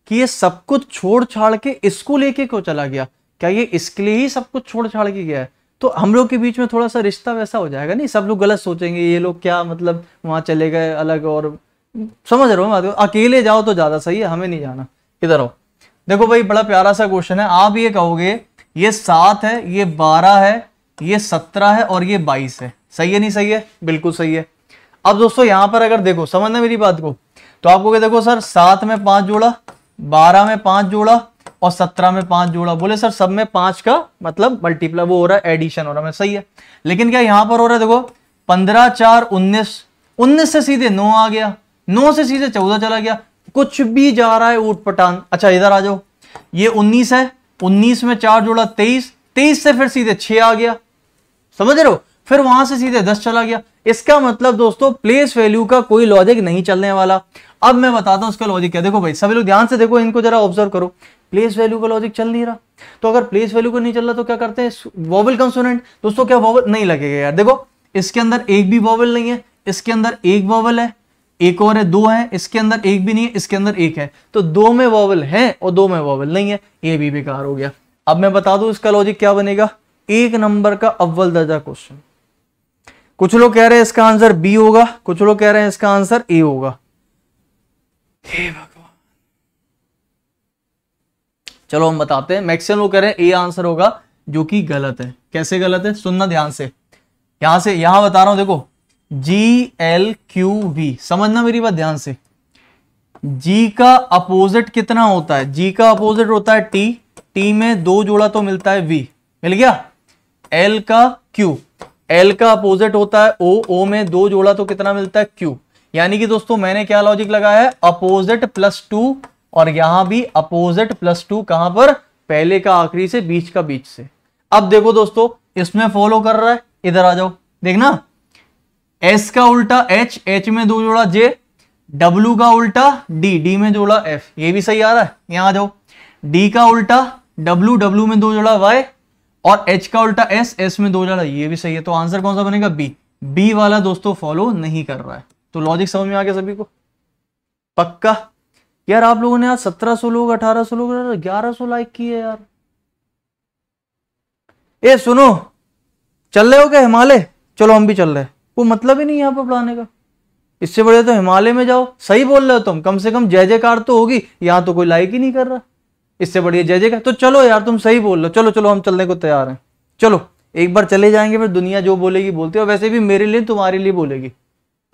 Speaker 1: कि ये सब कुछ छोड़ छाड़ के इसको लेके क्यों चला गया क्या ये इसके लिए ही सब कुछ छोड़ छाड़ के गया है तो हम लोग के बीच में थोड़ा सा रिश्ता वैसा हो जाएगा नहीं सब लोग गलत सोचेंगे ये लोग क्या मतलब वहाँ चले गए अलग और समझ रहे हो मैं अकेले जाओ तो ज़्यादा सही है हमें नहीं जाना इधर हो देखो भाई बड़ा प्यारा सा क्वेश्चन है आप ये कहोगे ये सात है ये बारह है ये सत्रह है और ये बाईस है सही है नहीं सही है बिल्कुल सही है अब दोस्तों यहां पर अगर देखो समझना मेरी बात को तो आपको देखो सर सात में पांच जोड़ा बारह में पांच जोड़ा और सत्रह में पांच जोड़ा बोले सर सब में पांच का मतलब मल्टीप्लाई वो हो रहा है एडिशन हो रहा है सही है लेकिन क्या यहां पर हो रहा है देखो पंद्रह चार उन्नीस उन्नीस से सीधे नौ आ गया नौ से सीधे चौदह चला गया कुछ भी जा रहा है ऊट पटान अच्छा इधर आ जाओ ये उन्नीस है उन्नीस में चार जोड़ा तेईस तेईस से फिर सीधे छह आ गया समझ रहे हो फिर वहां से सीधे दस चला गया इसका मतलब दोस्तों प्लेस वैल्यू का कोई लॉजिक नहीं चलने वाला अब मैं बताता हूं उसका लॉजिक क्या देखो भाई सभी लोग ध्यान से देखो इनको जरा ऑब्जर्व करो प्लेस वैल्यू का लॉजिक चल नहीं रहा तो अगर प्लेस वैल्यू को नहीं चल रहा तो क्या करते हैं वॉबल कंसोनेंट दोस्तों क्या वॉवल नहीं लगेगा यार देखो इसके अंदर एक भी वॉवल नहीं है इसके अंदर एक वॉबल है एक और है दो है इसके अंदर एक भी नहीं है इसके अंदर एक है तो दो में वॉवल है और दो में वॉवल नहीं है ये भी बेकार हो गया अब मैं बता दू इसका लॉजिक क्या बनेगा एक नंबर का अव्वल दर्जा क्वेश्चन कुछ लोग कह रहे हैं इसका आंसर बी होगा कुछ लोग कह रहे हैं इसका आंसर ए होगा भगवान चलो हम बताते हैं मैक्सिमम लोग कह रहे हैं ए आंसर होगा जो कि गलत है कैसे गलत है सुनना ध्यान से यहां से यहां बता रहा हूं देखो जी एल क्यू वी समझना मेरी बात ध्यान से जी का अपोजिट कितना होता है जी का अपोजिट होता है टी टी में दो जोड़ा तो मिलता है वी मिल गया एल का क्यू एल का अपोजिट होता है ओ ओ में दो जोड़ा तो कितना मिलता है क्यू यानी कि दोस्तों मैंने क्या लॉजिक लगाया है अपोजिट प्लस टू और यहां भी अपोजिट प्लस टू कहां पर पहले का आखिरी से बीच का बीच से अब देखो दोस्तों इसमें फॉलो कर रहा है इधर आ जाओ देखना एस का उल्टा एच एच में दो जोड़ा जे डब्ल्यू का उल्टा डी डी में जोड़ा एफ ये भी सही आ रहा है यहां आ जाओ डी का उल्टा डब्ल्यू डब्ल्यू में दो जोड़ा वाई और एच का उल्टा एस एस में दो ज्यादा ये भी सही है तो आंसर कौन सा बनेगा बी बी वाला दोस्तों फॉलो नहीं कर रहा है तो लॉजिक समझ में आ गया सभी को पक्का यार आप लोगों ने आज सत्रह सो लोग अठारह सो लोग ग्यारह सो लाइक किए यार ए सुनो चल रहे हो क्या हिमालय चलो हम भी चल रहे वो मतलब ही नहीं यहां पर पढ़ाने का इससे बढ़िया तो हिमालय में जाओ सही बोल रहे हो तुम कम से कम जय जयकार तो होगी यहां तो कोई लाइक ही नहीं कर रहा इससे बढ़िया जय जजेगा तो चलो यार तुम सही बोल रहे हो चलो चलो हम चलने को तैयार हैं चलो एक बार चले जाएंगे फिर दुनिया जो बोलेगी बोलती है वैसे भी मेरे लिए तुम्हारे लिए बोलेगी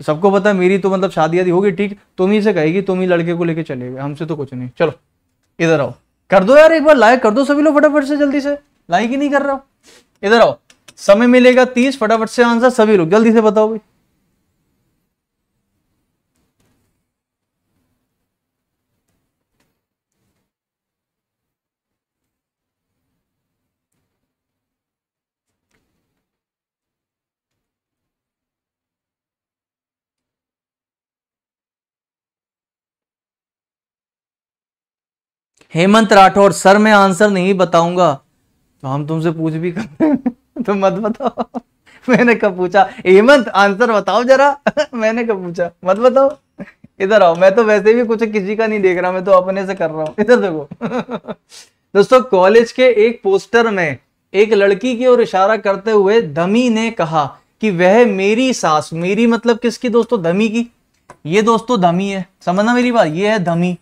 Speaker 1: सबको पता है मेरी तो मतलब शादी आदि होगी ठीक तुम ही से कहेगी तुम ही लड़के को लेके चले गए हमसे तो कुछ नहीं चलो इधर आओ कर दो यार एक बार लाइक कर दो सभी लोग फटाफट से जल्दी से लाइक ही नहीं कर रहा इधर आओ समय मिलेगा तीस फटाफट से आंसर सभी लोग जल्दी से बताओ भाई हेमंत राठौर सर मैं आंसर नहीं बताऊंगा तो हम तुमसे पूछ भी कर तुम तो मत बताओ मैंने कब पूछा हेमंत आंसर बताओ जरा मैंने कब पूछा मत बताओ इधर आओ मैं तो वैसे भी कुछ किसी का नहीं देख रहा मैं तो अपने से कर रहा हूँ इधर देखो दोस्तों कॉलेज के एक पोस्टर में एक लड़की की ओर इशारा करते हुए धमी ने कहा कि वह मेरी सास मेरी मतलब किसकी दोस्तों धमी की ये दोस्तों धमी है समझना मेरी बात ये है धमी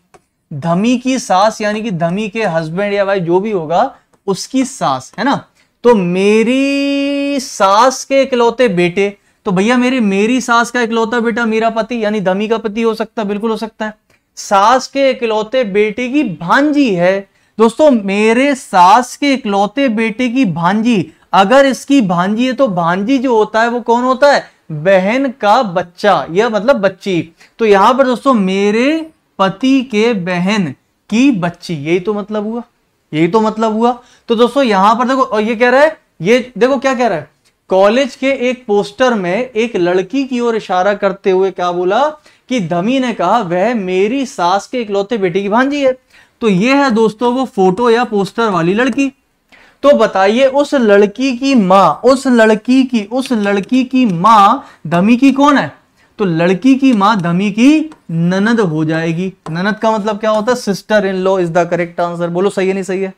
Speaker 1: धमी की सास यानी कि धमी के हस्बैंड या भाई जो भी होगा उसकी सास है ना तो मेरी सास के इकलौते बेटे तो भैया मेरे मेरी सास का इकलौता बेटा मेरा पति यानी धमी का पति हो सकता है बिल्कुल हो सकता है सास के इकलौते बेटे की भांजी है दोस्तों मेरे सास के इकलौते बेटे की भांजी अगर इसकी भांजी है तो भांजी जो होता है वो कौन होता है बहन का बच्चा या मतलब बच्ची तो यहां पर दोस्तों मेरे पति के बहन की बच्ची यही तो मतलब हुआ यही तो मतलब हुआ तो दोस्तों यहां पर देखो और ये कह रहा है ये देखो क्या कह रहा है कॉलेज के एक पोस्टर में एक लड़की की ओर इशारा करते हुए क्या बोला कि धमी ने कहा वह मेरी सास के इकलौते बेटी की भांजी है तो ये है दोस्तों वो फोटो या पोस्टर वाली लड़की तो बताइए उस लड़की की माँ उस लड़की की उस लड़की की माँ धमी की कौन है तो लड़की की मां धमी की ननद हो जाएगी ननद का मतलब क्या होता है sister in law is the correct answer बोलो सही है नहीं सही है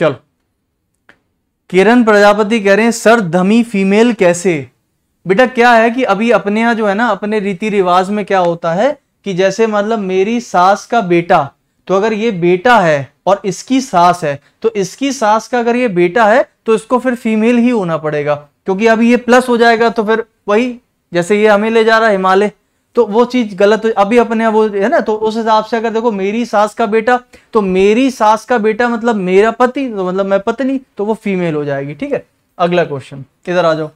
Speaker 1: चलो किरण प्रजापति कह रहे हैं सर धमी फीमेल कैसे बेटा क्या है कि अभी अपने यहां जो है ना अपने रीति रिवाज में क्या होता है कि जैसे मतलब मेरी सास का बेटा तो अगर ये बेटा है और इसकी सास है तो इसकी सास का अगर ये बेटा है तो इसको फिर फीमेल ही होना पड़ेगा क्योंकि अभी ये प्लस हो जाएगा तो फिर वही जैसे ये हमें ले जा रहा है हिमालय तो वो चीज गलत अभी अपने वो है ना तो उस हिसाब से अगर देखो मेरी सास का बेटा तो मेरी सास का बेटा मतलब मेरा पति तो मतलब मैं पत्नी तो वो फीमेल हो जाएगी ठीक है अगला क्वेश्चन इधर आ जाओ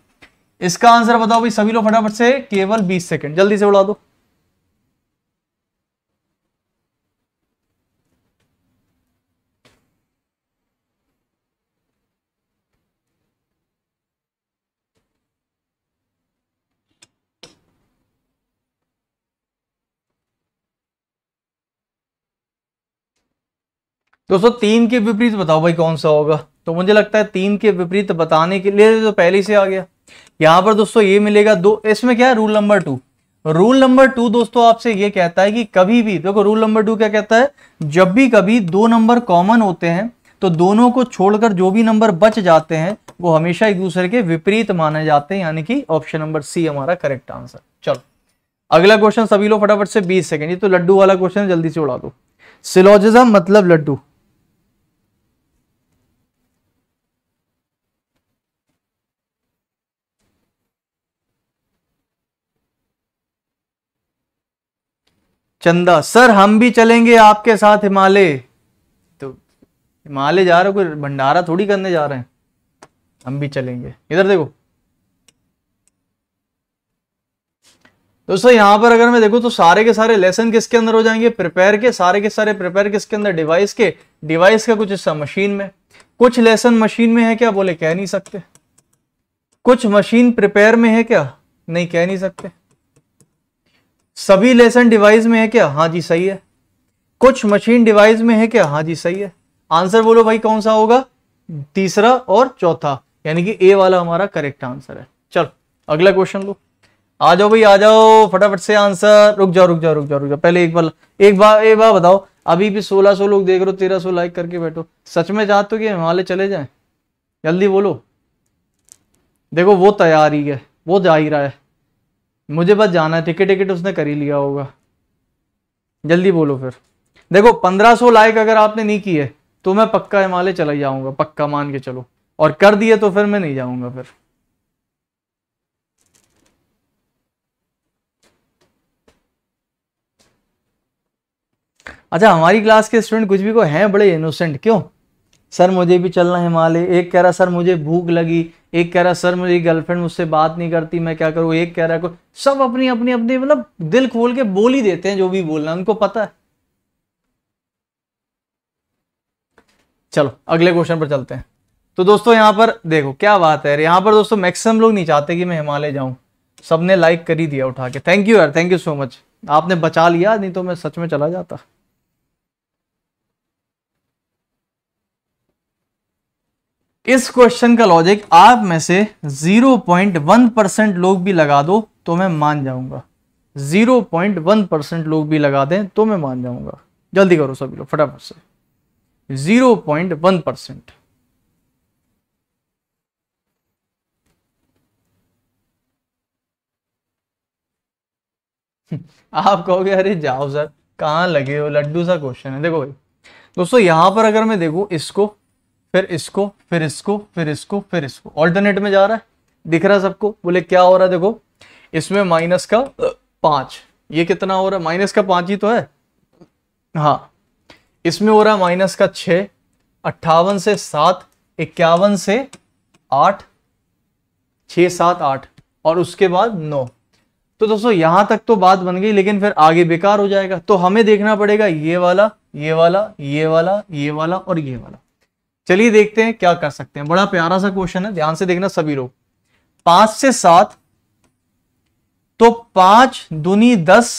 Speaker 1: इसका आंसर बताओ भाई सभी लोग फटाफट से केवल 20 सेकंड जल्दी से उड़ा दो दोस्तों तीन के विपरीत बताओ भाई कौन सा होगा तो मुझे लगता है तीन के विपरीत बताने के लिए तो पहले से आ गया यहां पर दोस्तों ये मिलेगा दो इसमें क्या है rule number two rule number two दोस्तों आपसे ये कहता है कि कभी भी देखो रूल नंबर टू क्या कहता है जब भी कभी दो नंबर कॉमन होते हैं तो दोनों को छोड़कर जो भी नंबर बच जाते हैं वो हमेशा एक दूसरे के विपरीत माने जाते हैं यानी कि ऑप्शन नंबर सी हमारा करेक्ट आंसर चलो अगला क्वेश्चन सभी लोग फटाफट से 20 सेकंड ये तो लड्डू वाला क्वेश्चन जल्दी से उड़ा दो सिलोजिज्म मतलब लड्डू चंदा सर हम भी चलेंगे आपके साथ हिमालय तो हिमालय जा रहे हो कोई भंडारा थोड़ी करने जा रहे हैं हम भी चलेंगे इधर देखो दोस्तों यहां पर अगर मैं देखू तो सारे के सारे लेसन किसके अंदर हो जाएंगे प्रिपेयर के सारे के सारे प्रिपेयर किसके अंदर डिवाइस के डिवाइस का कुछ हिस्सा मशीन में कुछ लेसन मशीन में है क्या बोले कह नहीं सकते कुछ मशीन प्रिपेयर में है क्या नहीं कह नहीं सकते सभी लेसन डिवाइस में है क्या हाँ जी सही है कुछ मशीन डिवाइस में है क्या हाँ जी सही है आंसर बोलो भाई कौन सा होगा तीसरा और चौथा यानी कि ए वाला हमारा करेक्ट आंसर है चलो अगला क्वेश्चन लो आ जाओ भाई आ जाओ फटाफट से आंसर रुक जाओ रुक जाओ रुक जाओ रुक जाओ पहले एक बार एक बार एक बार बताओ अभी भी सोलह सो लोग देख रहे हो तेरह सो लाइक करके बैठो सच में चाहते हो कि हिमालय चले जाए जल्दी बोलो देखो वो तैयारी है वो जा ही रहा है मुझे बस जाना है टिकट टिकट उसने कर ही लिया होगा जल्दी बोलो फिर देखो 1500 लाइक अगर आपने नहीं किए तो मैं पक्का हिमालय चला जाऊंगा पक्का मान के चलो और कर दिए तो फिर मैं नहीं जाऊंगा फिर अच्छा हमारी क्लास के स्टूडेंट कुछ भी को हैं बड़े इनोसेंट क्यों सर मुझे भी चलना हिमालय एक कह रहा सर मुझे भूख लगी एक कह रहा सर मेरी गर्लफ्रेंड मुझसे बात नहीं करती मैं क्या करूँ एक कह रहा को सब अपनी अपनी अपनी मतलब दिल खोल के बोल ही देते हैं जो भी बोलना उनको पता है चलो अगले क्वेश्चन पर चलते हैं तो दोस्तों यहां पर देखो क्या बात है यहां पर दोस्तों मैक्सिमम लोग नहीं चाहते कि मैं हिमालय जाऊं सबने लाइक कर ही दिया उठा के थैंक यू यार थैंक यू सो मच आपने बचा लिया नहीं तो मैं सच में चला जाता इस क्वेश्चन का लॉजिक आप में से 0.1 परसेंट लोग भी लगा दो तो मैं मान जाऊंगा 0.1 परसेंट लोग भी लगा दें तो मैं मान जाऊंगा जल्दी करो सभी लोग फटाफट से 0.1 परसेंट आप कहोगे अरे जाओ सर कहां लगे हो लड्डू सा क्वेश्चन है देखो भाई दोस्तों यहां पर अगर मैं देखू इसको फिर इसको फिर इसको फिर इसको फिर इसको ऑल्टरनेट में जा रहा है दिख रहा है सबको बोले क्या हो रहा है देखो इसमें माइनस का पांच ये कितना हो रहा है माइनस का पांच ही तो है हाँ इसमें हो रहा है माइनस का छ अट्ठावन से सात इक्यावन से आठ छ सात आठ और उसके बाद नौ तो दोस्तों यहां तक तो बात बन गई लेकिन फिर आगे बेकार हो जाएगा तो हमें देखना पड़ेगा ये वाला ये वाला ये वाला ये वाला और ये वाला चलिए देखते हैं क्या कर सकते हैं बड़ा प्यारा सा क्वेश्चन है ध्यान से देखना सभी लोग पांच से सात तो पांच दुनी दस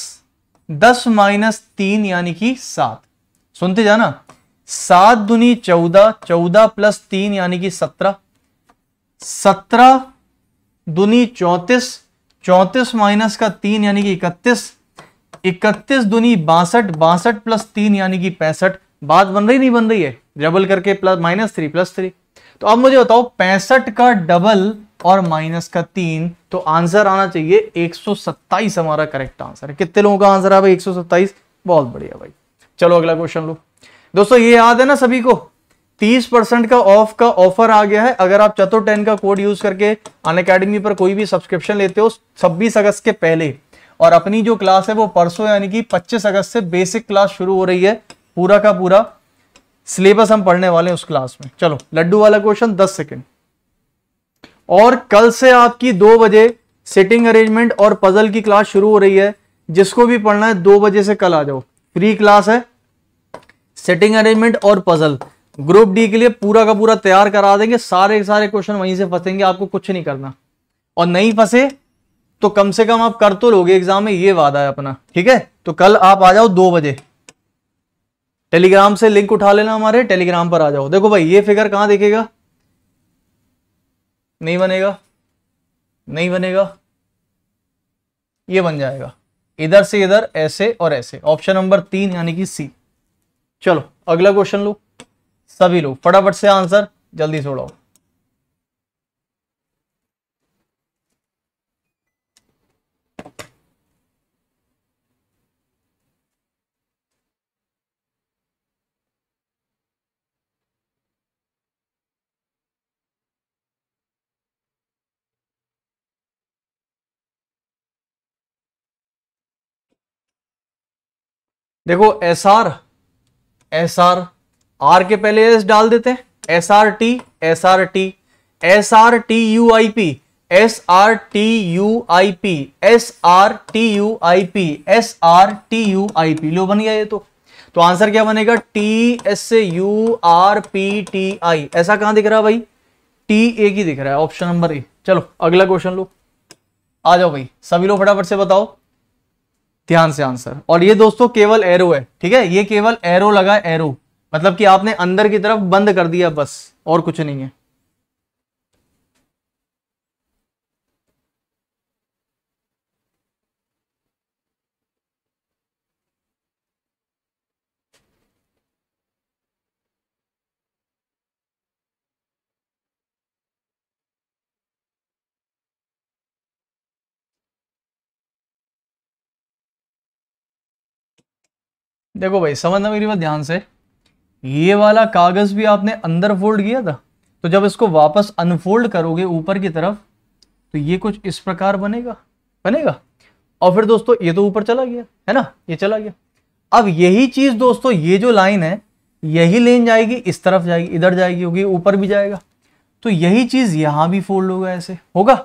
Speaker 1: दस माइनस तीन यानी कि सात सुनते जाना सात दुनी चौदह चौदह प्लस तीन यानी कि सत्रह सत्रह दुनी चौतीस चौतीस माइनस का तीन यानी कि इकतीस इकतीस दुनी बासठ बासठ प्लस तीन यानी कि पैंसठ बात बन रही नहीं बन रही है डबल करके plus minus three plus three तो अब मुझे बताओ पैंसठ का डबल और माइनस का तीन तो आंसर आना चाहिए एक हमारा करेक्ट आंसर है कितने लोगों का आंसर है भाई 127 बहुत बढ़िया भाई चलो अगला क्वेश्चन लो दोस्तों ये याद है ना सभी को 30 परसेंट का ऑफ का ऑफर आ गया है अगर आप चतुर टेन का कोड यूज करके अन अकेडमी पर कोई भी सब्सक्रिप्शन लेते हो 26 अगस्त के पहले और अपनी जो क्लास है वो परसों यानी कि 25 अगस्त से बेसिक क्लास शुरू हो रही है पूरा का पूरा सिलेबस हम पढ़ने वाले हैं उस क्लास में चलो लड्डू वाला क्वेश्चन दस सेकेंड और कल से आपकी दो बजे सेटिंग अरेंजमेंट और पजल की क्लास शुरू हो रही है जिसको भी पढ़ना है दो बजे से कल आ जाओ फ्री क्लास है सेटिंग अरेंजमेंट और पजल ग्रुप डी के लिए पूरा का पूरा तैयार करा देंगे सारे सारे क्वेश्चन वहीं से फंसेंगे आपको कुछ नहीं करना और नहीं फंसे तो कम से कम आप कर तो लोगे एग्जाम में ये वादा है अपना ठीक है तो कल आप आ जाओ दो बजे टेलीग्राम से लिंक उठा लेना हमारे टेलीग्राम पर आ जाओ देखो भाई ये फिगर कहाँ देखेगा नहीं बनेगा नहीं बनेगा ये बन जाएगा इधर से इधर ऐसे और ऐसे ऑप्शन नंबर तीन यानी कि सी चलो अगला क्वेश्चन लो सभी लोग फटाफट से आंसर जल्दी छोड़ाओ देखो S R S R R के पहले एस डाल देते हैं S R T S R T S R T U I P S R T U I P S R T U I P S R T U I P लो बन गया ये तो तो answer क्या बनेगा T S U R P T I ऐसा कहां दिख रहा है भाई टी ए की दिख रहा है ऑप्शन नंबर ए चलो अगला क्वेश्चन लो आ जाओ भाई सभी लोग फटाफट से बताओ ध्यान से आंसर और ये दोस्तों केवल एरो है ठीक है ये केवल एरो लगा एरो मतलब कि आपने अंदर की तरफ बंद कर दिया बस और कुछ नहीं है देखो भाई समझना मेरी बात ध्यान से ये वाला कागज भी आपने अंदर फोल्ड किया था तो जब इसको वापस अनफोल्ड करोगे ऊपर की तरफ तो ये कुछ इस प्रकार बनेगा बनेगा और फिर दोस्तों ये तो ऊपर चला गया है ना ये चला गया अब यही चीज दोस्तों ये जो लाइन है यही लेन जाएगी इस तरफ जाएगी इधर जाएगी होगी ऊपर भी जाएगा तो यही चीज यहां भी फोल्ड होगा ऐसे होगा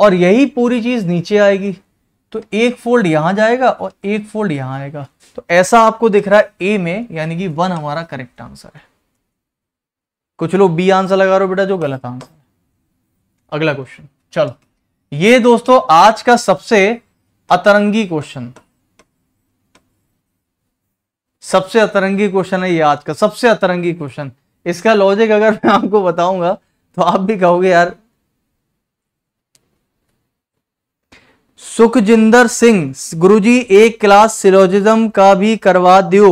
Speaker 1: और यही पूरी चीज नीचे आएगी तो एक फोल्ड यहां जाएगा और एक फोल्ड यहां आएगा तो ऐसा आपको दिख रहा है ए में यानी कि वन हमारा करेक्ट आंसर है कुछ लोग बी आंसर लगा रहे हो बेटा जो गलत आंसर है अगला क्वेश्चन चलो ये दोस्तों आज का सबसे अतरंगी क्वेश्चन सबसे अतरंगी क्वेश्चन है ये आज का सबसे अतरंगी क्वेश्चन इसका लॉजिक अगर मैं आपको बताऊंगा तो आप भी कहोगे यार सुखजिंदर सिंह गुरुजी एक क्लास सिलोजिज्म का भी करवा दियो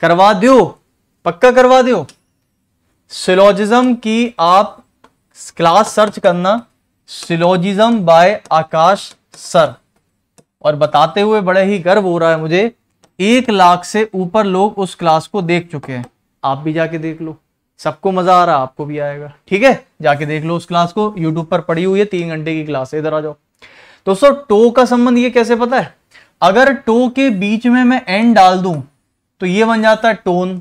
Speaker 1: करवा दियो पक्का करवा दियो सिलोजिज्म की आप क्लास सर्च करना सिलोजिज्म बाय आकाश सर और बताते हुए बड़े ही गर्व हो रहा है मुझे एक लाख से ऊपर लोग उस क्लास को देख चुके हैं आप भी जाके देख लो सबको मजा आ रहा है आपको भी आएगा ठीक है जाके देख लो उस क्लास को यूट्यूब पर पड़ी हुई है तीन घंटे की क्लास इधर आ जाओ तो सर टो का संबंध ये कैसे पता है अगर टो के बीच में मैं एन डाल दूं तो ये बन जाता है टोन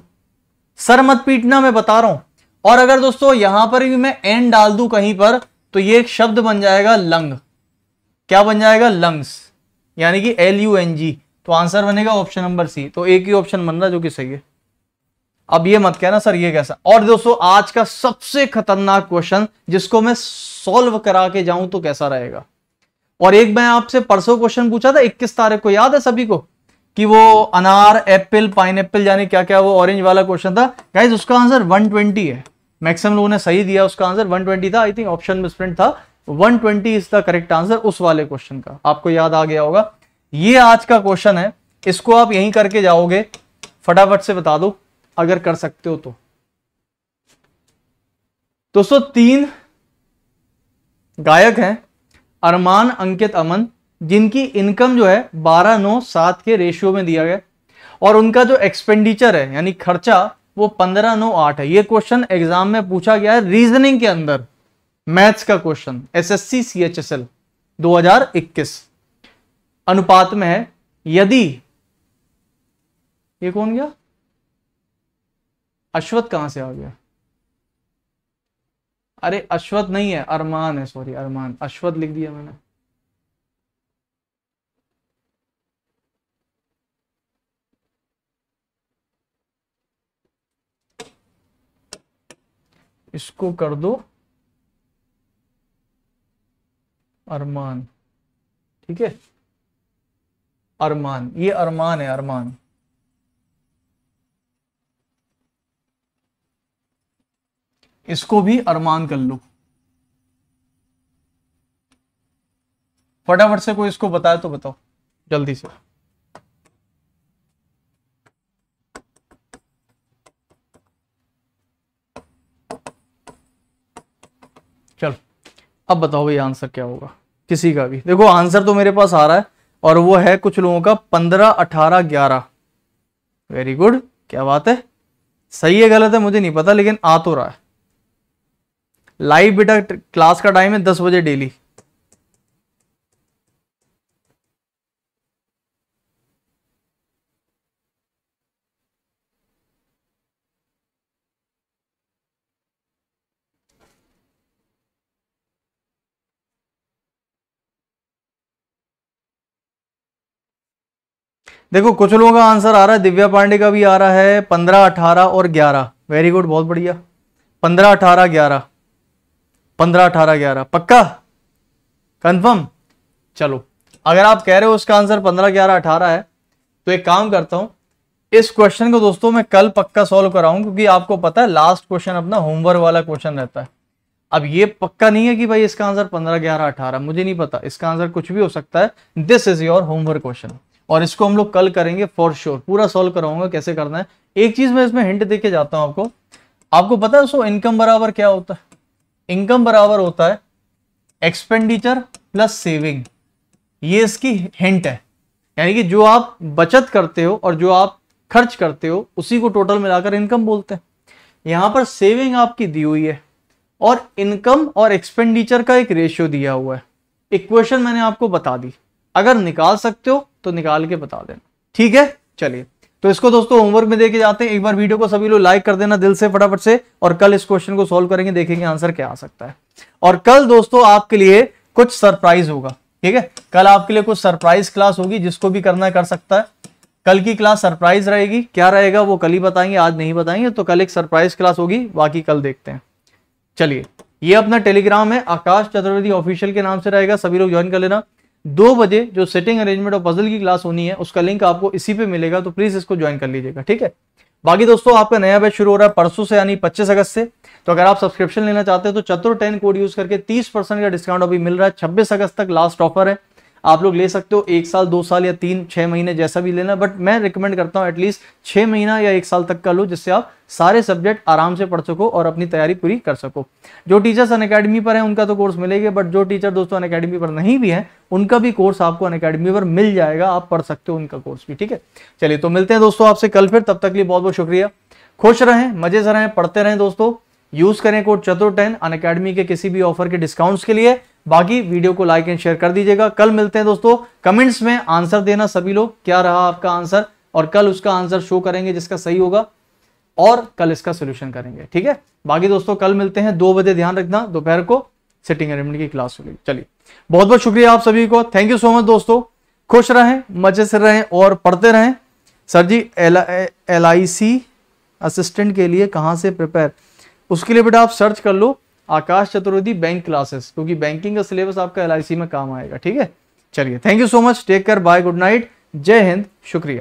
Speaker 1: सर मत पीटना मैं बता रहा हूं और अगर दोस्तों यहां पर भी मैं एन डाल दूं कहीं पर तो ये एक शब्द बन जाएगा लंग क्या बन जाएगा लंग्स यानी कि एल यू एन जी तो आंसर बनेगा ऑप्शन नंबर सी तो एक ही ऑप्शन बन रहा जो कि सही है अब ये मत कहना सर ये कैसा और दोस्तों आज का सबसे खतरनाक क्वेश्चन जिसको मैं सॉल्व करा के जाऊं तो कैसा रहेगा और एक मैं आपसे परसों क्वेश्चन पूछा था इक्कीस तारीख को याद है सभी को कि वो अनार एप्पल पाइन एप्पल यानी क्या क्या वो ऑरेंज वाला क्वेश्चन था गाइज उसका आंसर 120 है मैक्सिमम लोगों ने सही दिया उसका आंसर 120 था आई थिंक ऑप्शन में स्प्रिंट था 120 इज द करेक्ट आंसर उस वाले क्वेश्चन का आपको याद आ गया होगा ये आज का क्वेश्चन है इसको आप यहीं करके जाओगे फटाफट से बता दो अगर कर सकते हो तो दोस्तों तीन गायक हैं अरमान अंकित अमन जिनकी इनकम जो है बारह नौ सात के रेशियो में दिया गया और उनका जो एक्सपेंडिचर है यानी खर्चा वो पंद्रह नौ आठ है ये क्वेश्चन एग्जाम में पूछा गया है रीजनिंग के अंदर मैथ्स का क्वेश्चन एसएससी सीएचएसएल 2021 अनुपात में है यदि ये कौन गया अश्वत कहां से आ गया अरे अश्वत नहीं है अरमान है सॉरी अरमान अश्वत लिख दिया मैंने इसको कर दो अरमान ठीक है अरमान ये अरमान है अरमान इसको भी अरमान कर लो फटाफट से कोई इसको बताए तो बताओ जल्दी से चलो अब बताओ भाई आंसर क्या होगा किसी का भी देखो आंसर तो मेरे पास आ रहा है और वो है कुछ लोगों का पंद्रह अठारह ग्यारह वेरी गुड क्या बात है सही है गलत है मुझे नहीं पता लेकिन आ तो रहा है लाइव बेटा क्लास का टाइम है दस बजे डेली देखो कुछ लोगों का आंसर आ रहा है दिव्या पांडे का भी आ रहा है पंद्रह अठारह और ग्यारह वेरी गुड बहुत बढ़िया पंद्रह अठारह ग्यारह पंद्रह अठारह ग्यारह पक्का कंफर्म चलो अगर आप कह रहे हो उसका आंसर पंद्रह ग्यारह अठारह है तो एक काम करता हूं इस क्वेश्चन को दोस्तों मैं कल पक्का सॉल्व कराऊं क्योंकि आपको पता है लास्ट क्वेश्चन अपना होमवर्क वाला क्वेश्चन रहता है अब ये पक्का नहीं है कि भाई इसका आंसर पंद्रह ग्यारह अठारह मुझे नहीं पता इसका आंसर कुछ भी हो सकता है this is your homework question और इसको हम लोग कल करेंगे फॉर श्योर पूरा सॉल्व कराऊंगा कैसे करना है एक चीज मैं इसमें हिंट दे के जाता हूं आपको आपको पता है सो इनकम बराबर क्या होता है इनकम बराबर होता है एक्सपेंडिचर प्लस सेविंग ये इसकी हिंट है यानी कि जो आप बचत करते हो और जो आप खर्च करते हो उसी को टोटल मिलाकर इनकम बोलते हैं यहाँ पर सेविंग आपकी दी हुई है और इनकम और एक्सपेंडिचर का एक रेशियो दिया हुआ है इक्वेशन मैंने आपको बता दी अगर निकाल सकते हो तो निकाल के बता देना ठीक है चलिए तो इसको दोस्तों होमवर्क में देके जाते हैं एक बार वीडियो को सभी लोग लाइक कर देना दिल से फटाफट से और कल इस क्वेश्चन को सोल्व करेंगे देखेंगे आंसर क्या आ सकता है और कल दोस्तों आपके लिए कुछ सरप्राइज होगा ठीक है कल आपके लिए कुछ सरप्राइज क्लास होगी जिसको भी करना कर सकता है कल की क्लास सरप्राइज रहेगी क्या रहेगा वो कल ही बताएंगे आज नहीं बताएंगे तो कल एक सरप्राइज क्लास होगी बाकी कल देखते हैं चलिए ये अपना टेलीग्राम है आकाश चतुर्वेदी ऑफिशियल के नाम से रहेगा सभी लोग ज्वाइन कर लेना दो बजे जो सेटिंग अरेंजमेंट और पजल की क्लास होनी है उसका लिंक आपको इसी पे मिलेगा तो प्लीज इसको ज्वाइन कर लीजिएगा ठीक है बाकी दोस्तों आपका नया बैच शुरू हो रहा है परसों से यानी 25 अगस्त से तो अगर आप सब्सक्रिप्शन लेना चाहते हैं तो चतुर टेन कोड यूज करके 30 परसेंट का डिस्काउंट अभी मिल रहा है 26 अगस्त तक लास्ट ऑफर है आप लोग ले सकते हो एक साल दो साल या तीन छह महीने जैसा भी लेना बट मैं रिकमेंड करता हूँ एटलीस्ट छह महीना या एक साल तक का लो जिससे आप सारे सब्जेक्ट आराम से पढ़ सको और अपनी तैयारी पूरी कर सको जो टीचर्स अन अकेडमी पर हैं उनका तो कोर्स मिलेगा बट जो टीचर दोस्तों अन अकेडमी पर नहीं भी है उनका भी कोर्स आपको अन अकेडमी पर मिल जाएगा आप पढ़ सकते हो उनका कोर्स भी ठीक है चलिए तो मिलते हैं दोस्तों आपसे कल फिर तब तक लिए बहुत बहुत शुक्रिया खुश रहें मजे से रहें पढ़ते रहें दोस्तों यूज करें कोड चतुर टेन अन अकेडमी के किसी भी ऑफर के डिस्काउंट्स के लिए बाकी वीडियो को लाइक एंड शेयर कर दीजिएगा कल मिलते हैं दोस्तों कमेंट्स में आंसर देना सभी लोग क्या रहा आपका आंसर और कल उसका आंसर शो करेंगे जिसका सही होगा और कल इसका सोल्यूशन करेंगे ठीक है बाकी दोस्तों कल मिलते हैं दो बजे ध्यान रखना दोपहर को सिटिंग अरेंजमेंट की क्लास होगी चलिए बहुत बहुत शुक्रिया आप सभी को थैंक यू सो मच दोस्तों खुश रहें मजे से रहें और पढ़ते रहें sir ji L I C assistant के लिए कहाँ से प्रिपेयर उसके लिए बेटा आप सर्च कर लो आकाश चतुर्वेदी बैंक क्लासेस क्योंकि बैंकिंग का सिलेबस आपका एल में काम आएगा ठीक है चलिए thank you so much take care bye good night Jai Hind शुक्रिया